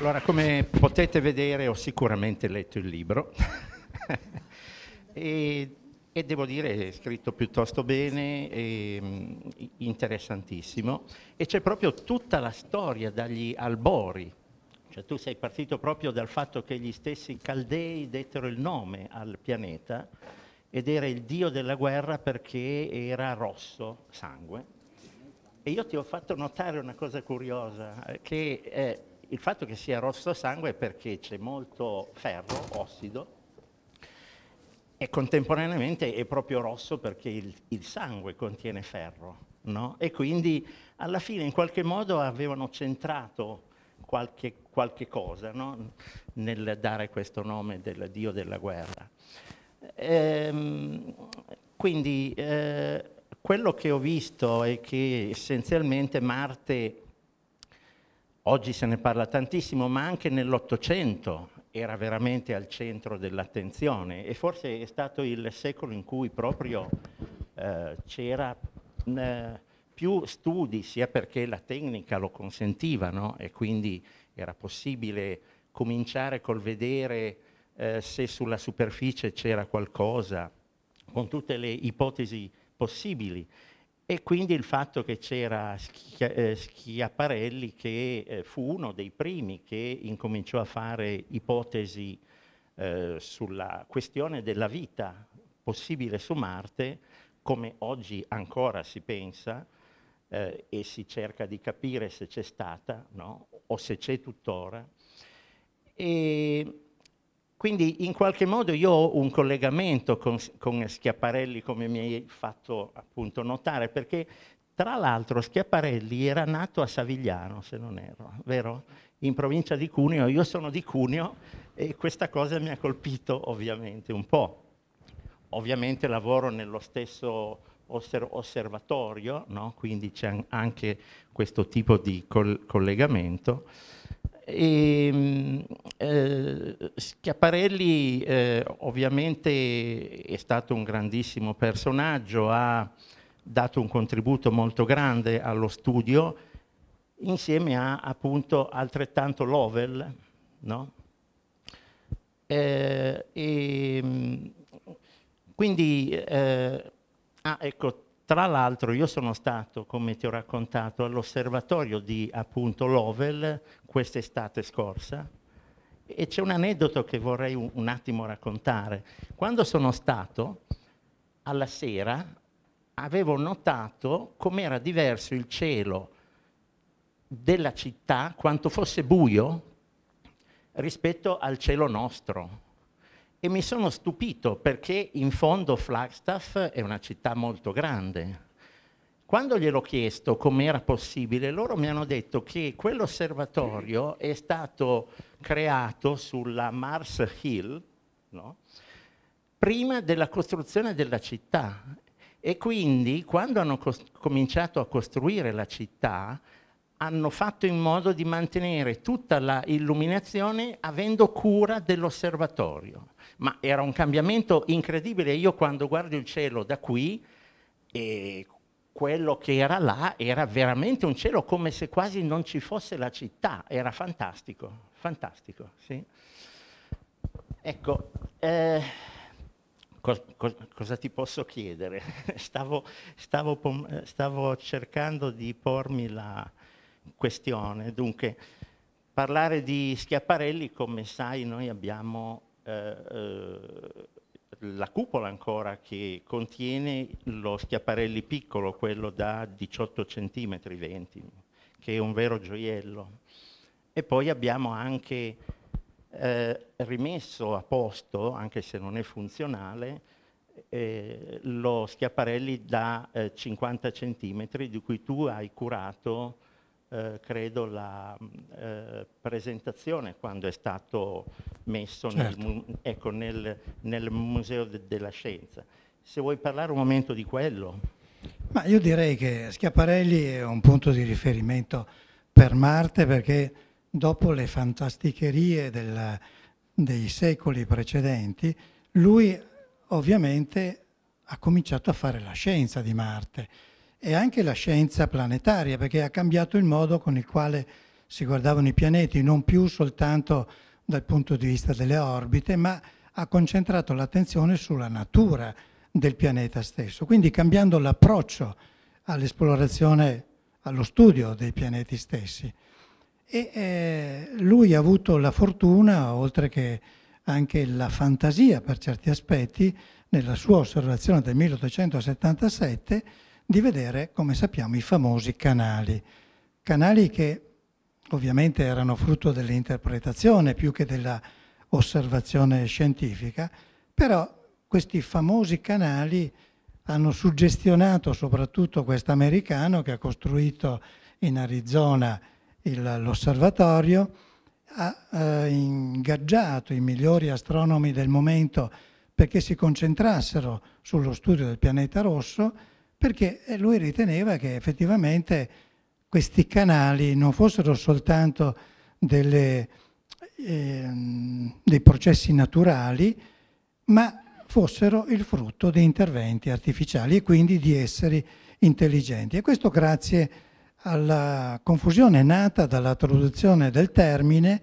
Allora, come potete vedere ho sicuramente letto il libro e, e, devo dire è scritto piuttosto bene, e, mm, interessantissimo e c'è proprio tutta la storia dagli albori, cioè tu sei partito proprio dal fatto che gli stessi caldei dettero il nome al pianeta ed era il dio della guerra perché era rosso sangue. E io ti ho fatto notare una cosa curiosa, eh, che eh, il fatto che sia rosso sangue è perché c'è molto ferro, ossido, e contemporaneamente è proprio rosso perché il, il sangue contiene ferro. No? E quindi alla fine in qualche modo avevano centrato qualche, qualche cosa no? nel dare questo nome del dio della guerra. Ehm, quindi eh, quello che ho visto è che essenzialmente Marte Oggi se ne parla tantissimo, ma anche nell'Ottocento era veramente al centro dell'attenzione e forse è stato il secolo in cui proprio eh, c'era eh, più studi, sia perché la tecnica lo consentiva no? e quindi era possibile cominciare col vedere eh, se sulla superficie c'era qualcosa, con tutte le ipotesi possibili. E quindi il fatto che c'era eh, Schiaparelli che eh, fu uno dei primi che incominciò a fare ipotesi eh, sulla questione della vita possibile su Marte, come oggi ancora si pensa eh, e si cerca di capire se c'è stata no? o se c'è tuttora. E quindi in qualche modo io ho un collegamento con, con Schiaparelli, come mi hai fatto appunto notare, perché tra l'altro Schiaparelli era nato a Savigliano, se non erro, vero? In provincia di Cuneo, io sono di Cuneo e questa cosa mi ha colpito ovviamente un po'. Ovviamente lavoro nello stesso osservatorio, no? quindi c'è anche questo tipo di col collegamento. E, ehm, eh, Schiaparelli eh, ovviamente è stato un grandissimo personaggio, ha dato un contributo molto grande allo studio insieme a appunto altrettanto Lovell. No? Eh, e, ehm, quindi, eh, ah, ecco, tra l'altro io sono stato, come ti ho raccontato, all'osservatorio di appunto Lovell quest'estate scorsa e c'è un aneddoto che vorrei un, un attimo raccontare. Quando sono stato, alla sera avevo notato com'era diverso il cielo della città, quanto fosse buio, rispetto al cielo nostro, e mi sono stupito perché in fondo Flagstaff è una città molto grande. Quando gliel'ho chiesto com'era possibile, loro mi hanno detto che quell'osservatorio è stato creato sulla Mars Hill no? prima della costruzione della città. E quindi quando hanno cominciato a costruire la città, hanno fatto in modo di mantenere tutta l'illuminazione avendo cura dell'osservatorio ma era un cambiamento incredibile. Io quando guardo il cielo da qui, eh, quello che era là era veramente un cielo come se quasi non ci fosse la città, era fantastico, fantastico. Sì. Ecco, eh, co- co- cosa ti posso chiedere? stavo, stavo, pom- stavo, cercando di pormi la questione, dunque parlare di Schiaparelli, come sai noi abbiamo eh, eh, la cupola ancora che contiene lo schiaparelli piccolo, quello da 18 cm 20, che è un vero gioiello. E poi abbiamo anche eh, rimesso a posto, anche se non è funzionale, eh, lo schiaparelli da eh, 50 cm di cui tu hai curato eh, credo, la mm, eh, presentazione quando è stato messo certo. nel, ecco, nel, nel, Museo de, della Scienza. Se vuoi parlare un momento di quello. Ma io direi che Schiaparelli è un punto di riferimento per Marte perché dopo le fantasticherie del, dei secoli precedenti, lui ovviamente ha cominciato a fare la scienza di Marte e anche la scienza planetaria, perché ha cambiato il modo con il quale si guardavano i pianeti, non più soltanto dal punto di vista delle orbite, ma ha concentrato l'attenzione sulla natura del pianeta stesso, quindi cambiando l'approccio all'esplorazione, allo studio dei pianeti stessi. E eh, lui ha avuto la fortuna, oltre che anche la fantasia per certi aspetti, nella sua osservazione del 1877, di vedere, come sappiamo, i famosi canali. Canali che ovviamente erano frutto dell'interpretazione più che dell'osservazione scientifica, però questi famosi canali hanno suggestionato soprattutto questo americano che ha costruito in Arizona l'osservatorio, ha eh, ingaggiato i migliori astronomi del momento perché si concentrassero sullo studio del pianeta rosso perché eh, lui riteneva che effettivamente questi canali non fossero soltanto delle, eh, dei processi naturali, ma fossero il frutto di interventi artificiali e quindi di esseri intelligenti. E questo grazie alla confusione nata dalla traduzione del termine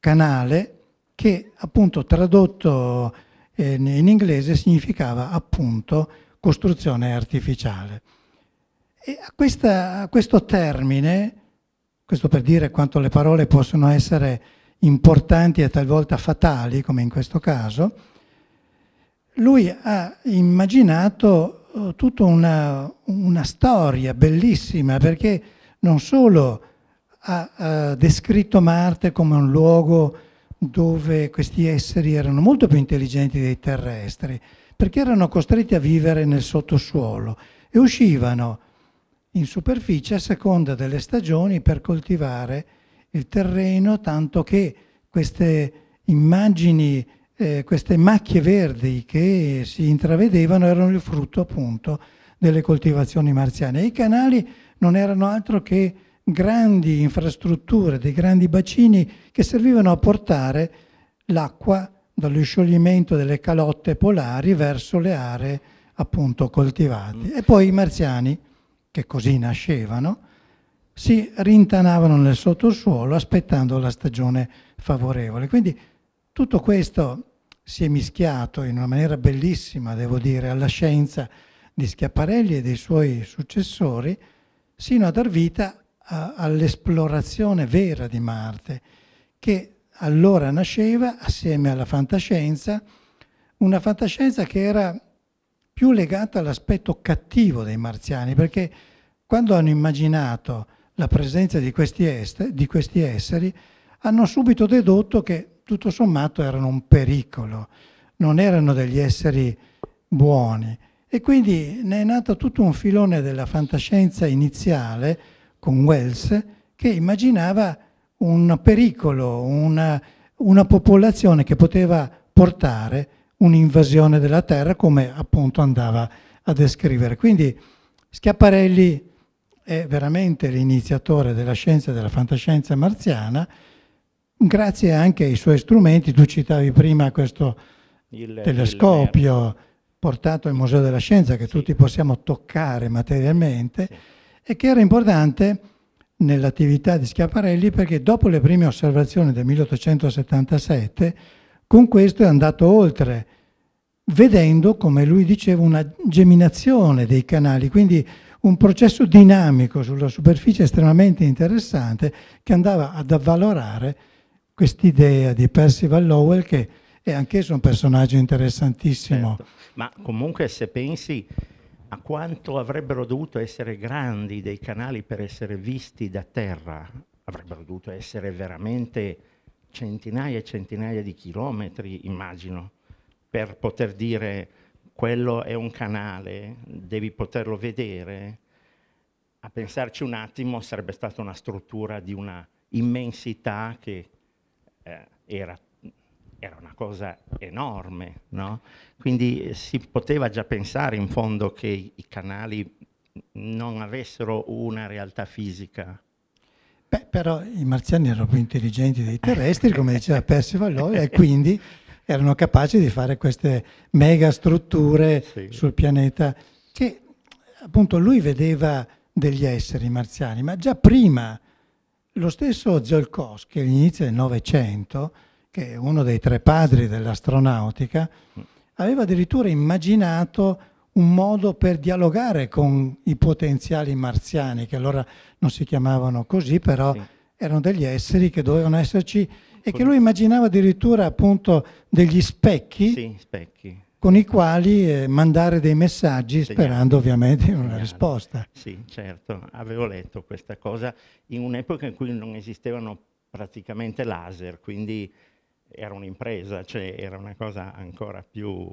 canale che appunto tradotto eh, in inglese significava appunto costruzione artificiale. A, questa, a questo termine, questo per dire quanto le parole possono essere importanti e talvolta fatali, come in questo caso, lui ha immaginato eh, tutta una, una storia bellissima perché non solo ha, ha descritto Marte come un luogo dove questi esseri erano molto più intelligenti dei terrestri, perché erano costretti a vivere nel sottosuolo e uscivano in superficie a seconda delle stagioni per coltivare il terreno, tanto che queste immagini, eh, queste macchie verdi che si intravedevano erano il frutto appunto delle coltivazioni marziane. I canali non erano altro che grandi infrastrutture, dei grandi bacini che servivano a portare l'acqua dallo scioglimento delle calotte polari verso le aree appunto coltivate. E poi i marziani, che così nascevano, si rintanavano nel sottosuolo aspettando la stagione favorevole. Quindi tutto questo si è mischiato in una maniera bellissima, devo dire, alla scienza di Schiaparelli e dei suoi successori, sino a dar vita all'esplorazione vera di Marte, che allora nasceva assieme alla fantascienza, una fantascienza che era più legata all'aspetto cattivo dei marziani, perché quando hanno immaginato la presenza di questi, est, di questi esseri, hanno subito dedotto che tutto sommato erano un pericolo, non erano degli esseri buoni. E quindi ne è nato tutto un filone della fantascienza iniziale con Wells che immaginava un pericolo, una, una popolazione che poteva portare un'invasione della terra come appunto andava a descrivere. Quindi Schiaparelli è veramente l'iniziatore della scienza e della fantascienza marziana, grazie anche ai suoi strumenti, tu citavi prima questo il, telescopio il portato al Museo della Scienza che sì. tutti possiamo toccare materialmente sì. e che era importante nell'attività di Schiaparelli perché dopo le prime osservazioni del 1877 con questo è andato oltre, vedendo, come lui diceva, una geminazione dei canali, quindi un processo dinamico sulla superficie estremamente interessante che andava ad avvalorare quest'idea di Percival Lowell che è anch'esso un personaggio interessantissimo. Certo. Ma comunque se pensi a quanto avrebbero dovuto essere grandi dei canali per essere visti da terra, avrebbero dovuto essere veramente centinaia e centinaia di chilometri, immagino, per poter dire quello è un canale, devi poterlo vedere. A pensarci un attimo sarebbe stata una struttura di una immensità che eh, era era una cosa enorme, no? Quindi eh, si poteva già pensare in fondo che i canali non avessero una realtà fisica. Beh, però i marziani erano più intelligenti dei terrestri, come diceva Percival Lowell, e quindi erano capaci di fare queste mega strutture sì. sul pianeta che appunto lui vedeva degli esseri marziani, ma già prima lo stesso Ziolkowski all'inizio del Novecento che è uno dei tre padri dell'astronautica, mm. aveva addirittura immaginato un modo per dialogare con i potenziali marziani, che allora non si chiamavano così, però sì. erano degli esseri che dovevano esserci e che lui immaginava addirittura appunto degli specchi, sì, specchi. con i quali eh, mandare dei messaggi Segnale. sperando ovviamente in una risposta. Sì, certo, avevo letto questa cosa in un'epoca in cui non esistevano praticamente laser, quindi era un'impresa, cioè era una cosa ancora più...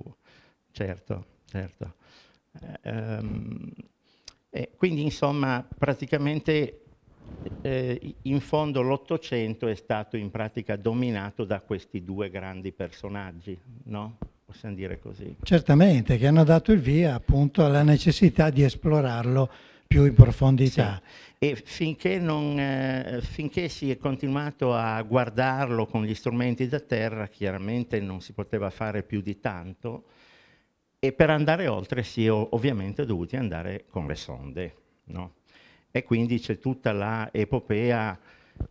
certo, certo. Ehm, quindi insomma praticamente eh, in fondo l'Ottocento è stato in pratica dominato da questi due grandi personaggi, no? Possiamo dire così. Certamente, che hanno dato il via appunto alla necessità di esplorarlo più in profondità. Sì. E finché, non, eh, finché, si è continuato a guardarlo con gli strumenti da terra, chiaramente non si poteva fare più di tanto e per andare oltre si è ovviamente dovuti andare con le sonde. No? E quindi c'è tutta l'epopea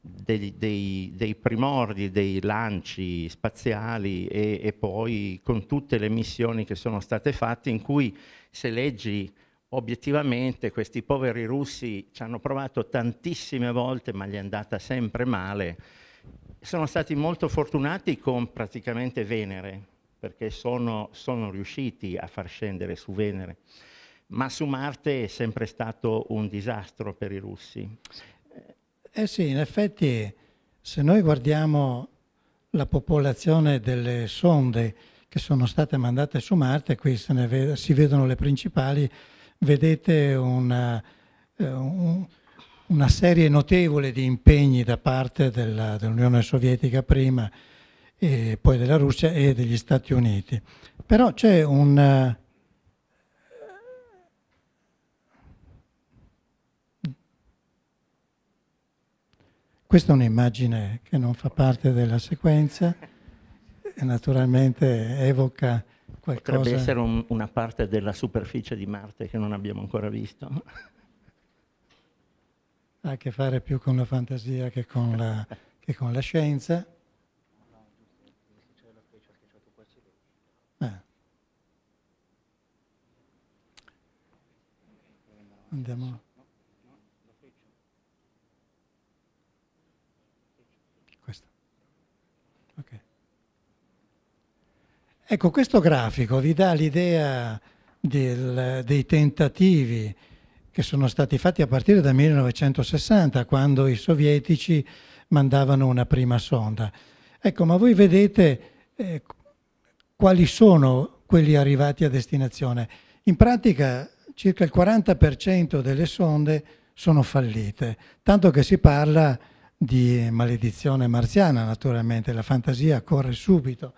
dei, dei, dei, primordi, dei lanci spaziali e, e, poi con tutte le missioni che sono state fatte in cui se leggi obiettivamente questi poveri russi ci hanno provato tantissime volte ma gli è andata sempre male. Sono stati molto fortunati con praticamente Venere, perché sono, sono riusciti a far scendere su Venere, ma su Marte è sempre stato un disastro per i russi. Eh, eh sì, in effetti se noi guardiamo la popolazione delle sonde che sono state mandate su Marte, qui ve si vedono le principali, vedete una, eh, una serie notevole di impegni da parte dell'Unione dell Sovietica prima e poi della Russia e degli Stati Uniti. Però c'è un... Questa è un'immagine che non fa parte della sequenza, naturalmente evoca Qualcosa... Potrebbe essere un, una parte della superficie di Marte che non abbiamo ancora visto. Ha a che fare più con la fantasia che con la, che con la scienza. Ah. Andiamo. Ecco, questo grafico vi dà l'idea del, dei tentativi che sono stati fatti a partire dal 1960, quando i sovietici mandavano una prima sonda. Ecco, ma voi vedete eh, quali sono quelli arrivati a destinazione. In pratica circa il 40% delle sonde sono fallite, tanto che si parla di maledizione marziana, naturalmente, la fantasia corre subito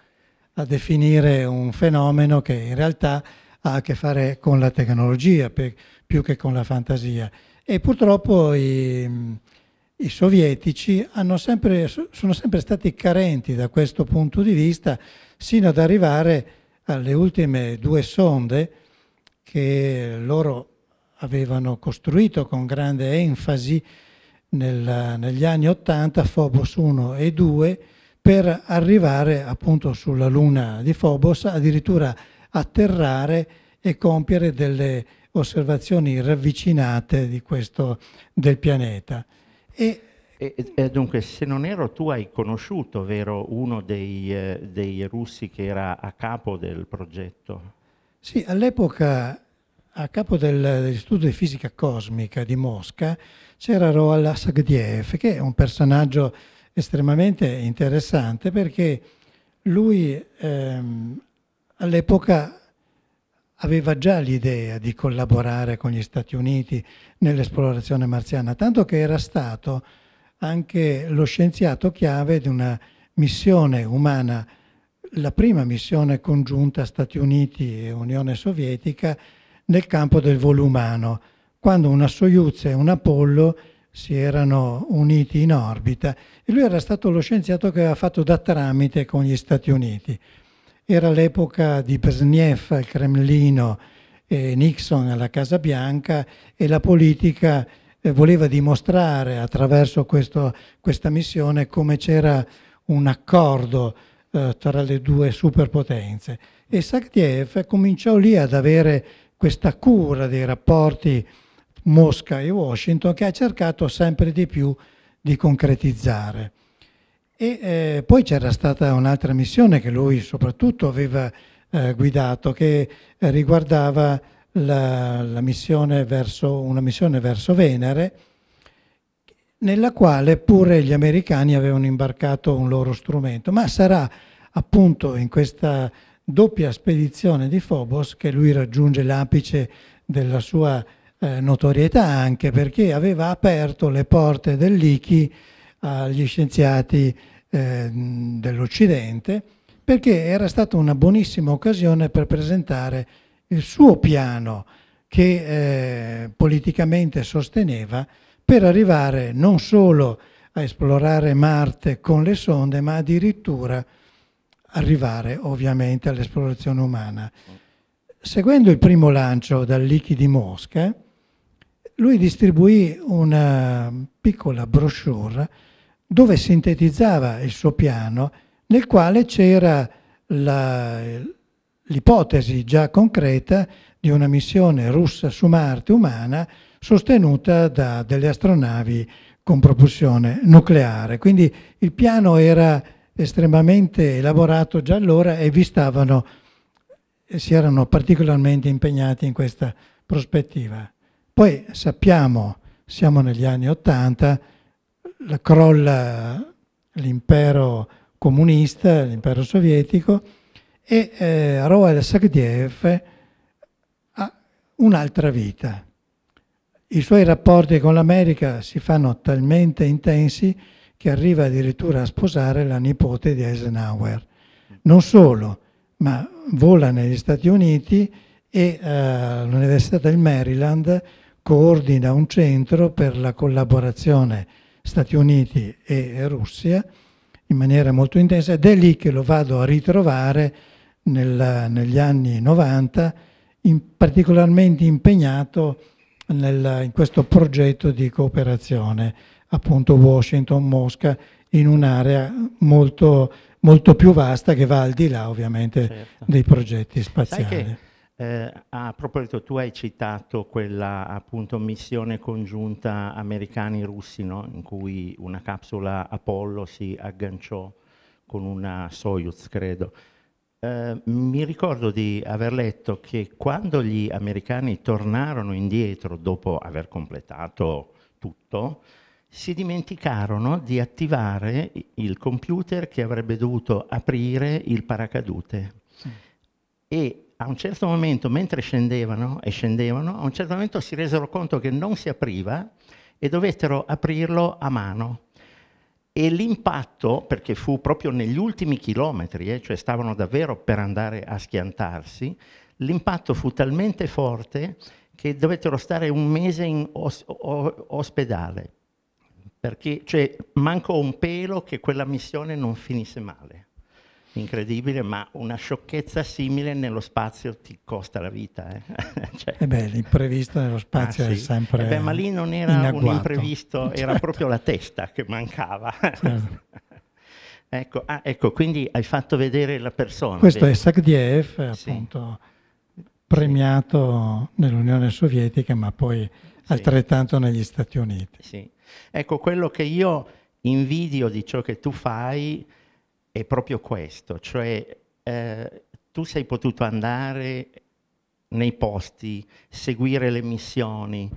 a definire un fenomeno che in realtà ha a che fare con la tecnologia per, più che con la fantasia. E purtroppo i, i sovietici sempre, sono sempre stati carenti da questo punto di vista, sino ad arrivare alle ultime due sonde che loro avevano costruito con grande enfasi nel, negli anni 80, Phobos 1 e 2, per arrivare appunto sulla luna di Phobos, addirittura atterrare e compiere delle osservazioni ravvicinate di questo, del pianeta. E, e, e dunque, se non ero tu hai conosciuto, vero, uno dei, eh, dei russi che era a capo del progetto? Sì, all'epoca a capo del, dell'Istituto di Fisica Cosmica di Mosca c'era Roal Sagdiev, che è un personaggio estremamente interessante perché lui ehm, all'epoca aveva già l'idea di collaborare con gli Stati Uniti nell'esplorazione marziana, tanto che era stato anche lo scienziato chiave di una missione umana, la prima missione congiunta Stati Uniti e Unione Sovietica nel campo del volo umano, quando una Soyuz e un Apollo si erano uniti in orbita e lui era stato lo scienziato che aveva fatto da tramite con gli Stati Uniti. Era l'epoca di Brezhnev al Cremlino e Nixon alla Casa Bianca e la politica eh, voleva dimostrare attraverso questo, questa missione come c'era un accordo eh, tra le due superpotenze. E Saktiev cominciò lì ad avere questa cura dei rapporti Mosca e Washington che ha cercato sempre di più di concretizzare. E, eh, poi c'era stata un'altra missione che lui soprattutto aveva eh, guidato che riguardava la, la missione verso, una missione verso Venere nella quale pure gli americani avevano imbarcato un loro strumento, ma sarà appunto in questa doppia spedizione di Phobos che lui raggiunge l'apice della sua eh, notorietà anche perché aveva aperto le porte dell'ICHI agli scienziati eh, dell'Occidente perché era stata una buonissima occasione per presentare il suo piano che eh, politicamente sosteneva per arrivare non solo a esplorare Marte con le sonde ma addirittura arrivare ovviamente all'esplorazione umana. Seguendo il primo lancio dal Lichi di Mosca, lui distribuì una eh, piccola brochure dove sintetizzava il suo piano, nel quale c'era l'ipotesi già concreta di una missione russa su Marte umana sostenuta da delle astronavi con propulsione nucleare. Quindi il piano era estremamente elaborato già allora e vi stavano, si erano particolarmente impegnati in questa prospettiva. Poi sappiamo, siamo negli anni Ottanta, crolla l'impero comunista, l'impero sovietico, e eh, Roel Sagdiev ha un'altra vita. I suoi rapporti con l'America si fanno talmente intensi che arriva addirittura a sposare la nipote di Eisenhower. Non solo, ma vola negli Stati Uniti e eh, all'Università del Maryland coordina un centro per la collaborazione Stati Uniti e Russia in maniera molto intensa ed è lì che lo vado a ritrovare nella, negli anni 90 in particolarmente impegnato nel, in questo progetto di cooperazione appunto Washington-Mosca in un'area molto, molto, più vasta che va al di là ovviamente certo. dei progetti spaziali. Eh, a proposito, tu hai citato quella appunto missione congiunta americani-russi, no? in cui una capsula Apollo si agganciò con una Soyuz, credo. Eh, mi ricordo di aver letto che quando gli americani tornarono indietro dopo aver completato tutto, si dimenticarono di attivare il computer che avrebbe dovuto aprire il paracadute. Sì. Mm. E a un certo momento, mentre scendevano e scendevano, a un certo momento si resero conto che non si apriva e dovettero aprirlo a mano. E l'impatto, perché fu proprio negli ultimi chilometri, eh, cioè stavano davvero per andare a schiantarsi, l'impatto fu talmente forte che dovettero stare un mese in os ospedale, perché cioè, manco un pelo che quella missione non finisse male incredibile, ma una sciocchezza simile nello spazio ti costa la vita. Eh? cioè... eh beh, l'imprevisto nello spazio ah, sì. è sempre. Eh beh, ma lì non era inaguato. un imprevisto, certo. era proprio la testa che mancava. Certo. ecco, ah, ecco, quindi hai fatto vedere la persona. Questo vedi? è Sakdiev, appunto, premiato sì. nell'Unione Sovietica, ma poi altrettanto negli Stati Uniti. Ecco, quello che io invidio di ciò che tu fai è proprio questo, cioè eh, tu sei potuto andare nei posti, seguire le missioni,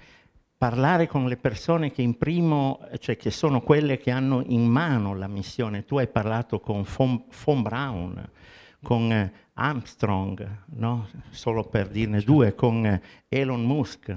parlare con le persone che in primo, cioè che sono quelle che hanno in mano la missione. Tu hai parlato con von, von Braun, con eh, Armstrong, no? solo per dirne certo. due, con eh, Elon Musk.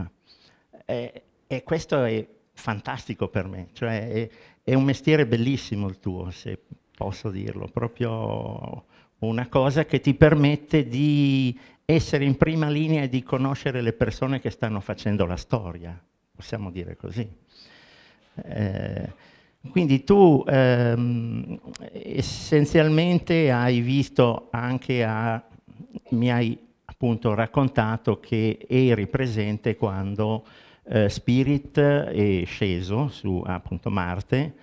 E, e questo è fantastico per me, cioè è, è un mestiere bellissimo il tuo, se posso dirlo, proprio una cosa che ti permette di essere in prima linea e di conoscere le persone che stanno facendo la storia, possiamo dire così. Eh, quindi tu ehm, essenzialmente hai visto anche a, mi hai appunto raccontato che eri presente quando eh, Spirit è sceso su appunto Marte,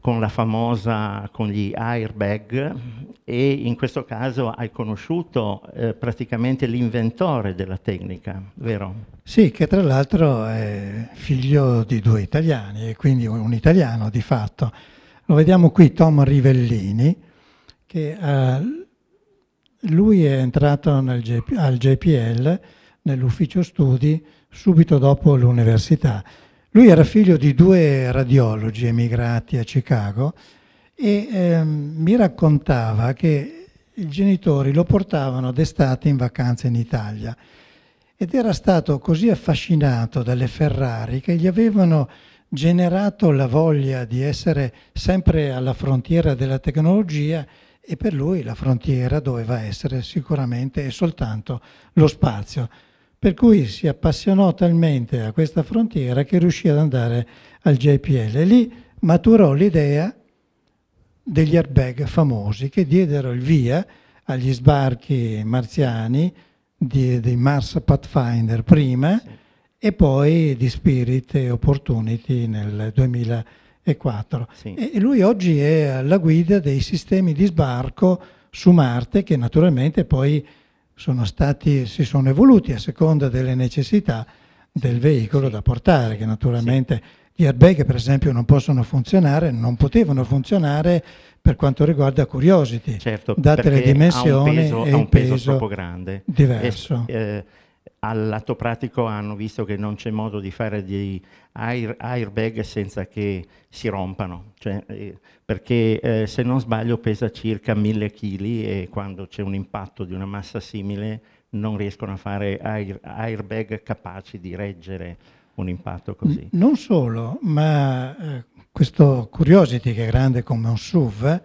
con la famosa, con gli airbag mm-hmm. e in questo caso hai conosciuto eh, praticamente l'inventore della tecnica, vero? Sì, che tra l'altro è figlio di due italiani e quindi un italiano di fatto. Lo vediamo qui Tom Rivellini che eh, lui è entrato GP, al JPL, nell'ufficio studi subito dopo l'università lui era figlio di due radiologi emigrati a Chicago e eh, mi raccontava che i genitori lo portavano d'estate in vacanza in Italia ed era stato così affascinato dalle Ferrari che gli avevano generato la voglia di essere sempre alla frontiera della tecnologia e per lui la frontiera doveva essere sicuramente e soltanto lo spazio per cui si appassionò talmente a questa frontiera che riuscì ad andare al JPL. E lì maturò l'idea degli airbag famosi che diedero il via agli sbarchi marziani di, di Mars Pathfinder prima sì. e poi di Spirit e Opportunity nel 2004. Sì. E lui oggi è alla guida dei sistemi di sbarco su Marte che naturalmente poi sono stati, si sono evoluti a seconda delle necessità del veicolo sì. da portare, che naturalmente sì. gli airbag per esempio non possono funzionare, non potevano funzionare per quanto riguarda Curiosity, certo, date le dimensioni ha un peso, e un, un peso, peso, troppo grande. diverso. E, eh, al lato pratico hanno visto che non c'è modo di fare degli air, airbag senza che si rompano, cioè, eh, perché eh, se non sbaglio pesa circa 1000 kg e quando c'è un impatto di una massa simile non riescono a fare air, airbag capaci di reggere un impatto così. Non solo, ma eh, questo Curiosity che è grande come un SUV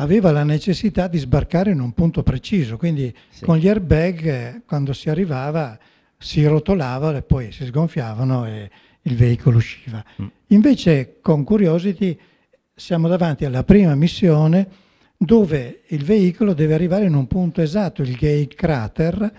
aveva la necessità di sbarcare in un punto preciso, quindi sì. con gli airbag eh, quando si arrivava si rotolavano e poi si sgonfiavano e il veicolo usciva. Mm. Invece con Curiosity siamo davanti alla prima missione dove il veicolo deve arrivare in un punto esatto, il gate crater,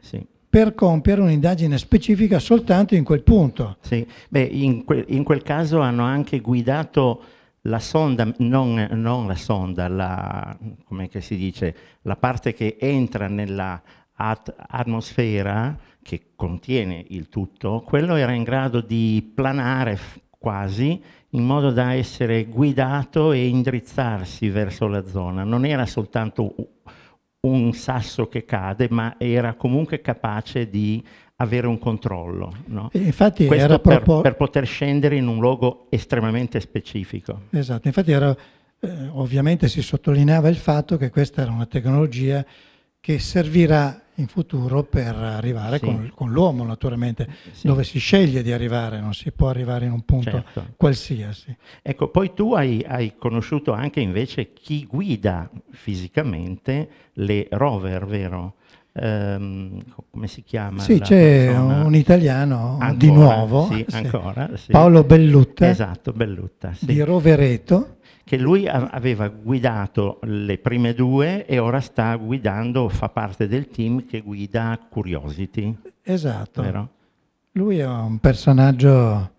sì. per compiere un'indagine specifica soltanto in quel punto. Sì, Beh, in, que in quel caso hanno anche guidato la sonda, non, non la sonda, la, come si dice, la parte che entra nella at atmosfera che contiene il tutto, quello era in grado di planare quasi in modo da essere guidato e indirizzarsi verso la zona. Non era soltanto un sasso che cade, ma era comunque capace di avere un controllo. No? Infatti Questo per, propor- per, poter scendere in un luogo estremamente specifico. Esatto, infatti era, eh, ovviamente si sottolineava il fatto che questa era una tecnologia che servirà in futuro per arrivare sì. con, con, l'uomo naturalmente, sì. dove si sceglie di arrivare, non si può arrivare in un punto certo. qualsiasi. Ecco, poi tu hai, hai, conosciuto anche invece chi guida fisicamente le rover, vero? ehm, come si chiama? Sì, c'è un italiano ancora, di nuovo, sì, Ancora, sì. Paolo Bellutta, esatto, Bellutta di Rovereto. Che lui aveva guidato le prime due e ora sta guidando, fa parte del team che guida Curiosity. Esatto. Vero? Lui è un personaggio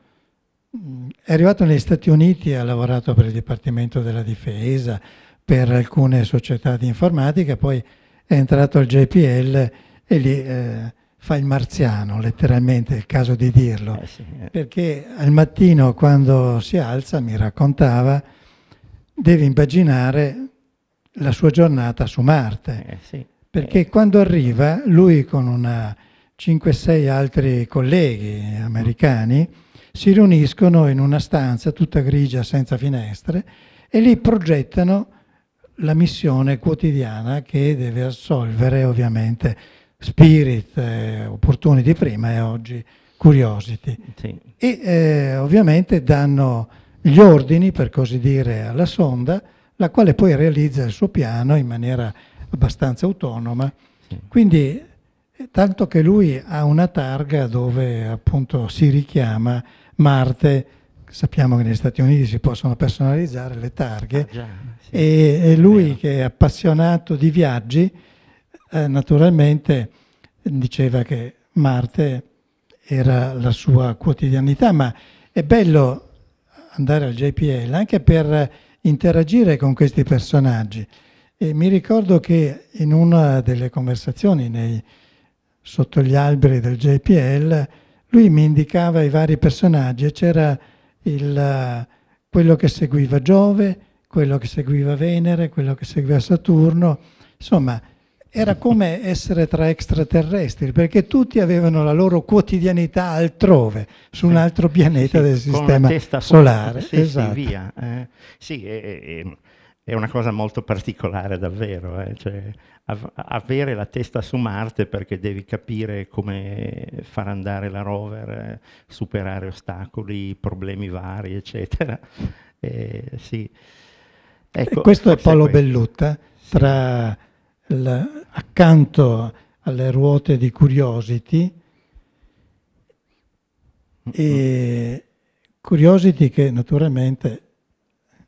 mm, è arrivato negli Stati Uniti, ha lavorato per il Dipartimento della Difesa, per alcune società di informatica, poi è entrato al JPL e lì eh, fa il marziano, letteralmente è il caso di dirlo, eh sì, eh. perché al mattino quando si alza, mi raccontava, deve immaginare la sua giornata su Marte, eh, sì. perché eh. quando arriva lui con una 5-6 altri colleghi americani si riuniscono in una stanza tutta grigia senza finestre e lì progettano la missione quotidiana che deve assolvere ovviamente Spirit, eh, di prima e oggi Curiosity. Sì. E eh, ovviamente danno gli ordini, per così dire, alla sonda, la quale poi realizza il suo piano in maniera abbastanza autonoma. Sì. Quindi, eh, tanto che lui ha una targa dove appunto si richiama Marte sappiamo che negli Stati Uniti si possono personalizzare le targhe ah, già, sì, e, e, lui che è appassionato di viaggi eh, naturalmente diceva che Marte era la sua quotidianità, ma è bello andare al JPL anche per interagire con questi personaggi. E mi ricordo che in una delle conversazioni nei, sotto gli alberi del JPL lui mi indicava i vari personaggi e c'era il, quello che seguiva Giove, quello che seguiva Venere, quello che seguiva Saturno, insomma era come essere tra extraterrestri, perché tutti avevano la loro quotidianità altrove, su un altro pianeta sì, del sistema solare. Fuori, sì, esatto. sì, via. Eh, sì, eh, eh, è una cosa molto particolare davvero, eh? cioè, av- avere la testa su Marte perché devi capire come far andare la rover, eh, superare ostacoli, problemi vari, eccetera. Eh, sì. ecco, questo è Paolo questo. Bellutta, tra il, accanto alle ruote di Curiosity, mm-hmm. e Curiosity che naturalmente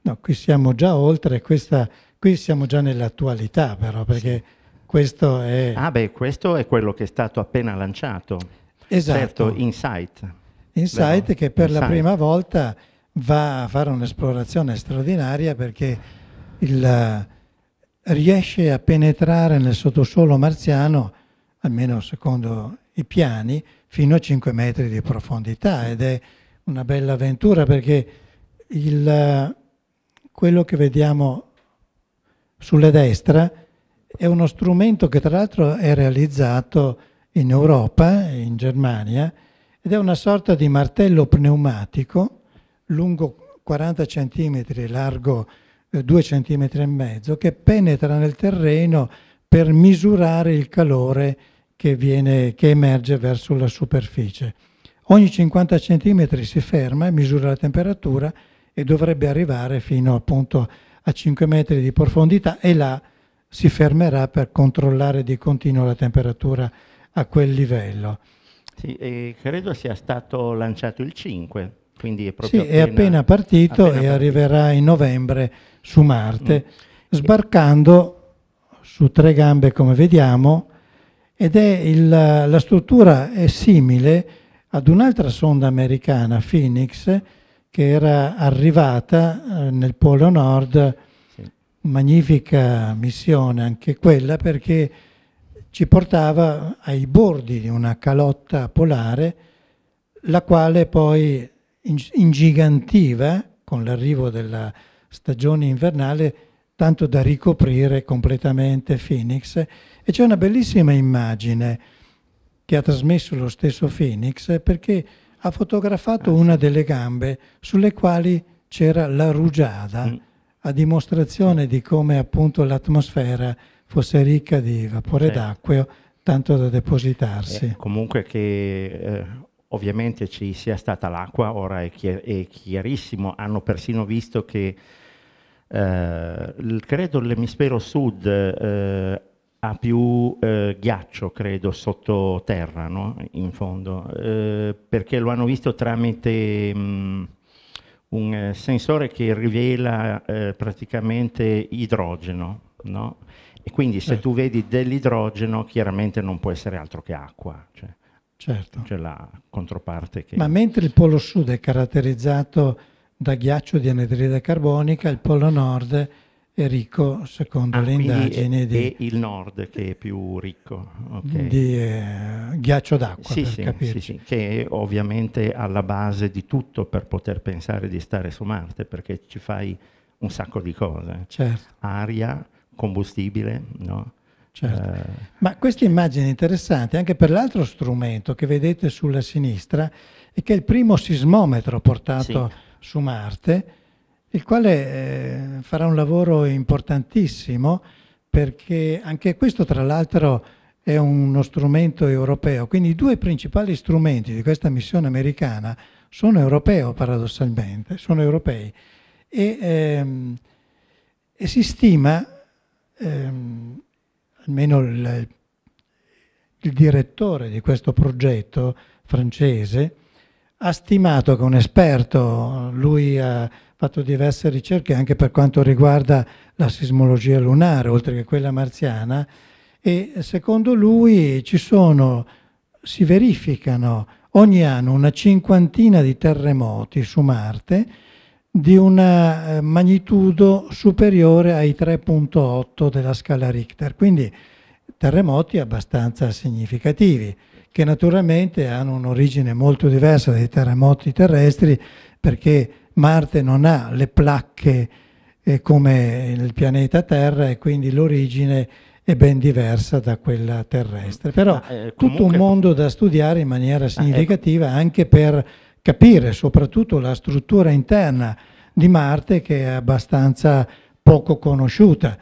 No, qui siamo già oltre, questa, qui siamo già nell'attualità però, perché questo è... Ah beh, questo è quello che è stato appena lanciato. Esatto. Certo, Insight. Insight vero? che per Insight. la prima volta va a fare un'esplorazione straordinaria perché il, eh, riesce a penetrare nel sottosuolo marziano, almeno secondo i piani, fino a 5 metri di profondità ed è una bella avventura perché il, quello che vediamo sulla destra è uno strumento che tra l'altro è realizzato in Europa, in Germania, ed è una sorta di martello pneumatico lungo 40 cm e largo 2 eh, cm e mezzo che penetra nel terreno per misurare il calore che, viene, che emerge verso la superficie. Ogni 50 cm si ferma e misura la temperatura e dovrebbe arrivare fino appunto a 5 metri di profondità e là si fermerà per controllare di continuo la temperatura a quel livello. Sì, credo sia stato lanciato il 5, quindi è proprio sì, appena, è appena partito appena e partito. arriverà in novembre su Marte, mm. sbarcando su tre gambe come vediamo, ed è il, la struttura è simile ad un'altra sonda americana, Phoenix, che era arrivata eh, nel Polo Nord, sì. magnifica missione anche quella perché ci portava ai bordi di una calotta polare, la quale poi ingigantiva con l'arrivo della stagione invernale, tanto da ricoprire completamente Phoenix. E c'è una bellissima immagine che ha trasmesso lo stesso Phoenix perché ha fotografato una delle gambe sulle quali c'era la rugiada, mm. a dimostrazione di come appunto l'atmosfera fosse ricca di vapore sì. d'acqua tanto da depositarsi. Eh, comunque che eh, ovviamente ci sia stata l'acqua, ora è, chiar è, chiarissimo, hanno persino visto che eh, credo l'emisfero sud eh, ha più eh, ghiaccio, credo, sottoterra, no? in fondo, eh, perché lo hanno visto tramite mh, mm, un eh, sensore che rivela eh, praticamente idrogeno. No? E quindi se tu vedi dell'idrogeno, chiaramente non può essere altro che acqua. Cioè, certo. C'è la controparte che... Ma mentre il Polo Sud è caratterizzato da ghiaccio di anidride carbonica, il Polo Nord è ricco secondo ah, le indagini è, di, è il nord che è più ricco okay. di eh, ghiaccio d'acqua sì, sì, sì, che è ovviamente alla base di tutto per poter pensare di stare su Marte perché ci fai un sacco di cose certo. aria, combustibile no? certo. eh, ma questa immagine è interessante anche per l'altro strumento che vedete sulla sinistra e che è il primo sismometro portato su Marte il quale eh, farà un lavoro importantissimo perché anche questo tra l'altro è uno strumento europeo, quindi i due principali strumenti di questa missione americana sono europei paradossalmente, sono europei e, ehm, e si stima, ehm, almeno il, il direttore di questo progetto francese, ha stimato che un esperto, lui ha fatto diverse ricerche anche per quanto riguarda la sismologia lunare, oltre che quella marziana, e secondo lui ci sono, si verificano ogni anno una cinquantina di terremoti su Marte di una eh, magnitudo superiore ai 3.8 della scala Richter, quindi terremoti abbastanza significativi che naturalmente hanno un'origine molto diversa dai terremoti terrestri perché Marte non ha le placche eh, come il pianeta Terra e quindi l'origine è ben diversa da quella terrestre. Però ah, eh, comunque... tutto un mondo da studiare in maniera significativa ah, ecco. anche per capire soprattutto la struttura interna di Marte che è abbastanza poco conosciuta.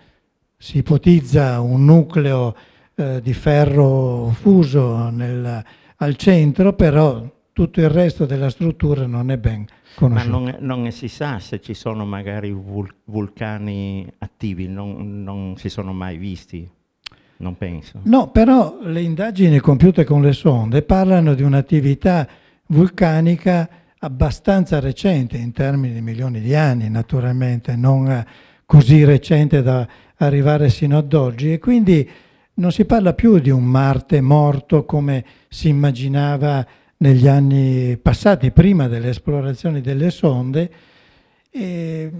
Si ipotizza un nucleo eh, di ferro fuso nel, al centro, però tutto il resto della struttura non è ben Conosciuto. ma non, non, si sa se ci sono magari vulcani attivi, non, non si sono mai visti. Non penso. No, però le indagini compiute con le sonde parlano di un'attività vulcanica abbastanza recente in termini di milioni di anni, naturalmente, non eh, così recente da arrivare sino ad oggi e quindi non si parla più di un Marte morto come si immaginava negli anni passati, prima delle esplorazioni delle sonde, eh,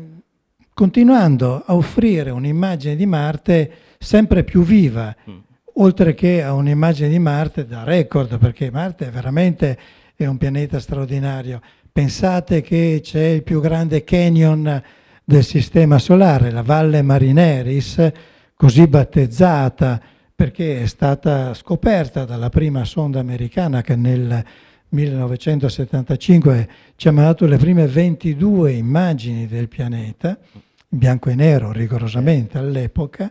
continuando a offrire un'immagine di Marte sempre più viva, mm. oltre che a un'immagine di Marte da record, perché Marte è veramente è un pianeta straordinario. Pensate che c'è il più grande canyon del Sistema Solare, la Valle Marineris, così battezzata perché è stata scoperta dalla prima sonda americana che nel 1975 ci ha mandato le prime 22 immagini del pianeta, bianco e nero rigorosamente all'epoca,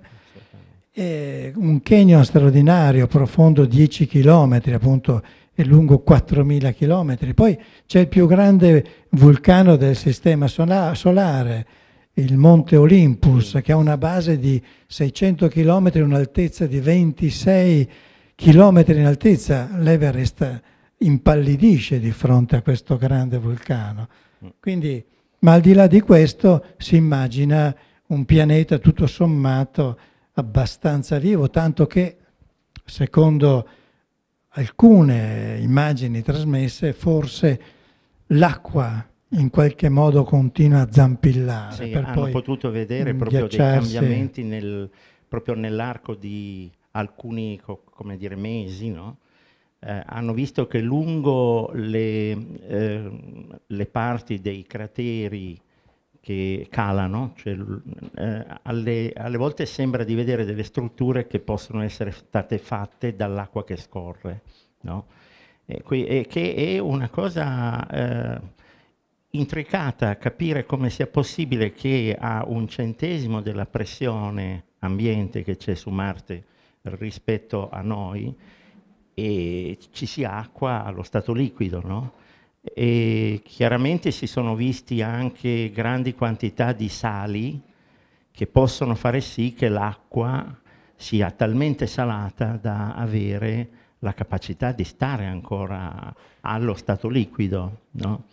un canyon straordinario, profondo 10 km appunto e lungo 4.000 km. Poi c'è il più grande vulcano del sistema solare, il Monte Olympus, che ha una base di 600 km, un'altezza di 26 km in altezza, l'Everest impallidisce di fronte a questo grande vulcano. Mm. Quindi, ma al di là di questo si immagina un pianeta tutto sommato abbastanza vivo, tanto che secondo alcune immagini trasmesse forse l'acqua in qualche modo continua a zampillare. Sì, per hanno poi potuto vedere proprio dei cambiamenti nel, proprio nell'arco di alcuni dire, mesi, no? Eh, hanno visto che lungo le, eh, le, parti dei crateri che calano, cioè, eh, alle, alle, volte sembra di vedere delle strutture che possono essere state fatte dall'acqua che scorre, no? e qui, e che è una cosa eh, intricata capire come sia possibile che a un centesimo della pressione ambiente che c'è su Marte rispetto a noi, e ci sia acqua allo stato liquido, no? E chiaramente si sono visti anche grandi quantità di sali che possono fare sì che l'acqua sia talmente salata da avere la capacità di stare ancora allo stato liquido, no?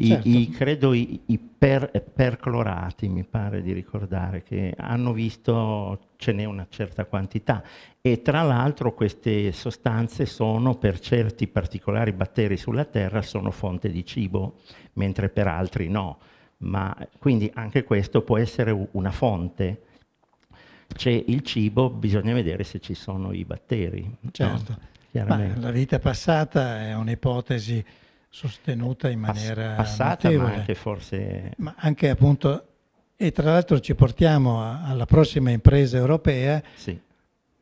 i, certo. i, credo i, i per, perclorati, mi pare di ricordare, che hanno visto ce n'è una certa quantità e tra l'altro queste sostanze sono per certi particolari batteri sulla Terra sono fonte di cibo, mentre per altri no. Ma quindi anche questo può essere una fonte c'è il cibo, bisogna vedere se ci sono i batteri. Certo. No? la vita passata è un'ipotesi sostenuta in maniera passata, ma anche forse... Ma anche appunto, e tra l'altro ci portiamo a, alla prossima impresa europea, sì.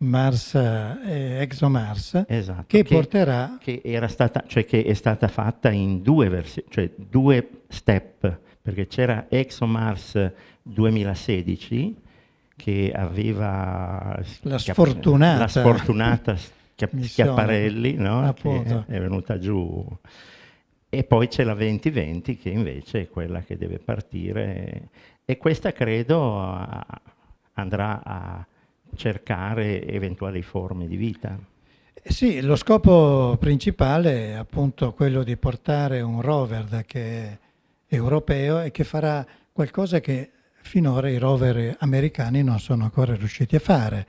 Mars, eh, eh, ExoMars, esatto, che, che, porterà... Che, era stata, cioè che, è stata fatta in due, versi, cioè due step, perché c'era ExoMars 2016 che aveva... La sfortunata... La sfortunata Schiaparelli, no? che è venuta giù e poi c'è la 2020 che invece è quella che deve partire e questa credo andrà a cercare eventuali forme di vita. Eh, sì, lo scopo principale è appunto quello di portare un rover che è europeo e che farà qualcosa che finora i rover americani non sono ancora riusciti a fare,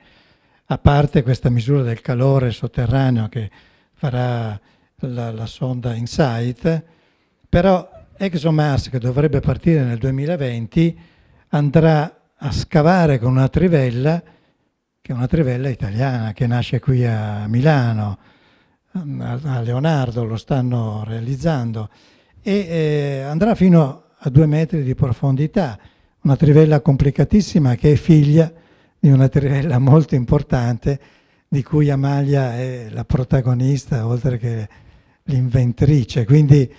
a parte questa misura del calore sotterraneo che farà la, la sonda InSight, però ExoMars che dovrebbe partire nel 2020 andrà a scavare con una trivella, che è una trivella italiana che nasce qui a Milano, mm, a Leonardo lo stanno realizzando, e eh, andrà fino a due metri di profondità, una trivella complicatissima che è figlia di una trivella molto importante di cui Amalia è la protagonista, oltre che l'inventrice, quindi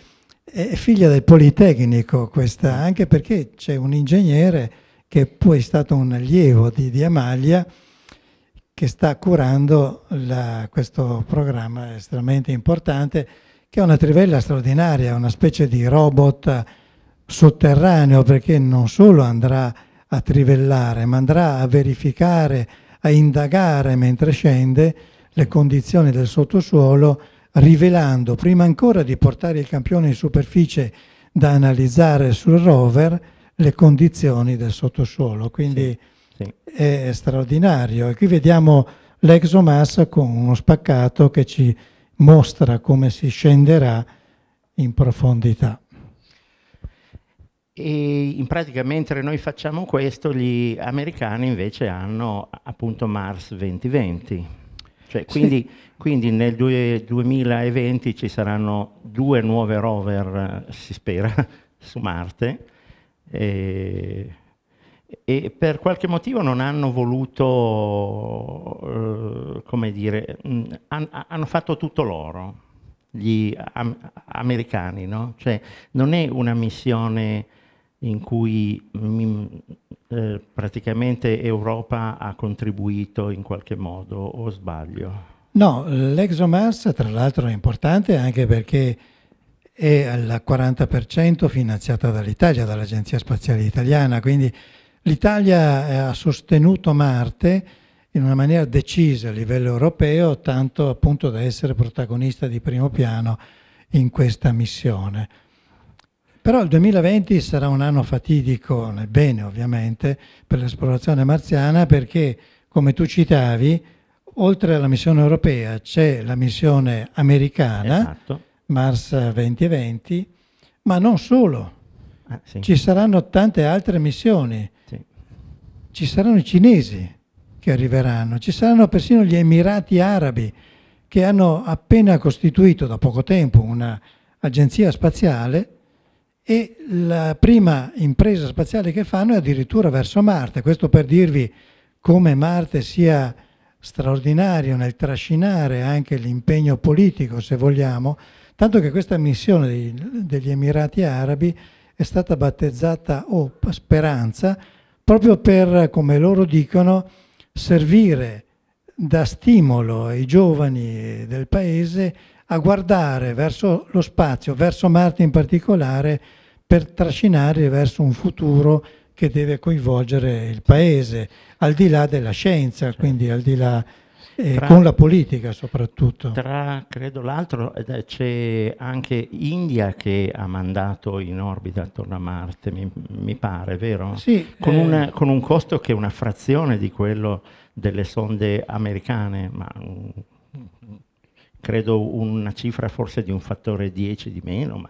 è figlia del Politecnico questa, anche perché c'è un ingegnere che poi è stato un allievo di, di Amalia che sta curando la, questo programma estremamente importante che è una trivella straordinaria, una specie di robot sotterraneo perché non solo andrà a trivellare ma andrà a verificare, a indagare mentre scende le condizioni del sottosuolo rivelando prima ancora di portare il campione in superficie da analizzare sul rover le condizioni del sottosuolo. Quindi sì, sì. è straordinario. E qui vediamo l'exomass con uno spaccato che ci mostra come si scenderà in profondità. E in pratica mentre noi facciamo questo, gli americani invece hanno appunto Mars 2020. Cioè, quindi sì. Quindi nel 2020 ci saranno due nuove rover, eh, si spera, su Marte e, e per qualche motivo non hanno voluto, eh, come dire, mm, han, hanno fatto tutto loro gli americani, no? Cioè non è una missione in cui eh, praticamente Europa ha contribuito in qualche modo, o sbaglio? No, l'ExoMars tra l'altro è importante anche perché è al 40% finanziata dall'Italia, dall'Agenzia Spaziale Italiana, quindi l'Italia eh, ha sostenuto Marte in una maniera decisa a livello europeo, tanto appunto da essere protagonista di primo piano in questa missione. Però il 2020 sarà un anno fatidico, nel bene ovviamente, per l'esplorazione marziana perché, come tu citavi, Oltre alla missione europea c'è la missione americana, esatto. Mars 2020, ma non solo. Ah, sì. Ci saranno tante altre missioni. Sì. Ci saranno i cinesi che arriveranno, ci saranno persino gli Emirati Arabi che hanno appena costituito da poco tempo un'agenzia spaziale e la prima impresa spaziale che fanno è addirittura verso Marte. Questo per dirvi come Marte sia straordinario nel trascinare anche l'impegno politico, se vogliamo, tanto che questa missione degli, Emirati Arabi è stata battezzata o oh, Speranza proprio per, come loro dicono, servire da stimolo ai giovani del paese a guardare verso lo spazio, verso Marte in particolare, per trascinarli verso un futuro che deve coinvolgere il Paese, al di là della scienza, certo. quindi al di là eh, tra, con la politica soprattutto. Tra, credo, l'altro eh, c'è anche India che ha mandato in orbita attorno a Marte, mi, mi pare, vero? Sì. Con, eh, una, con, un costo che è una frazione di quello delle sonde americane, ma credo una cifra forse di un fattore 10 di meno, ma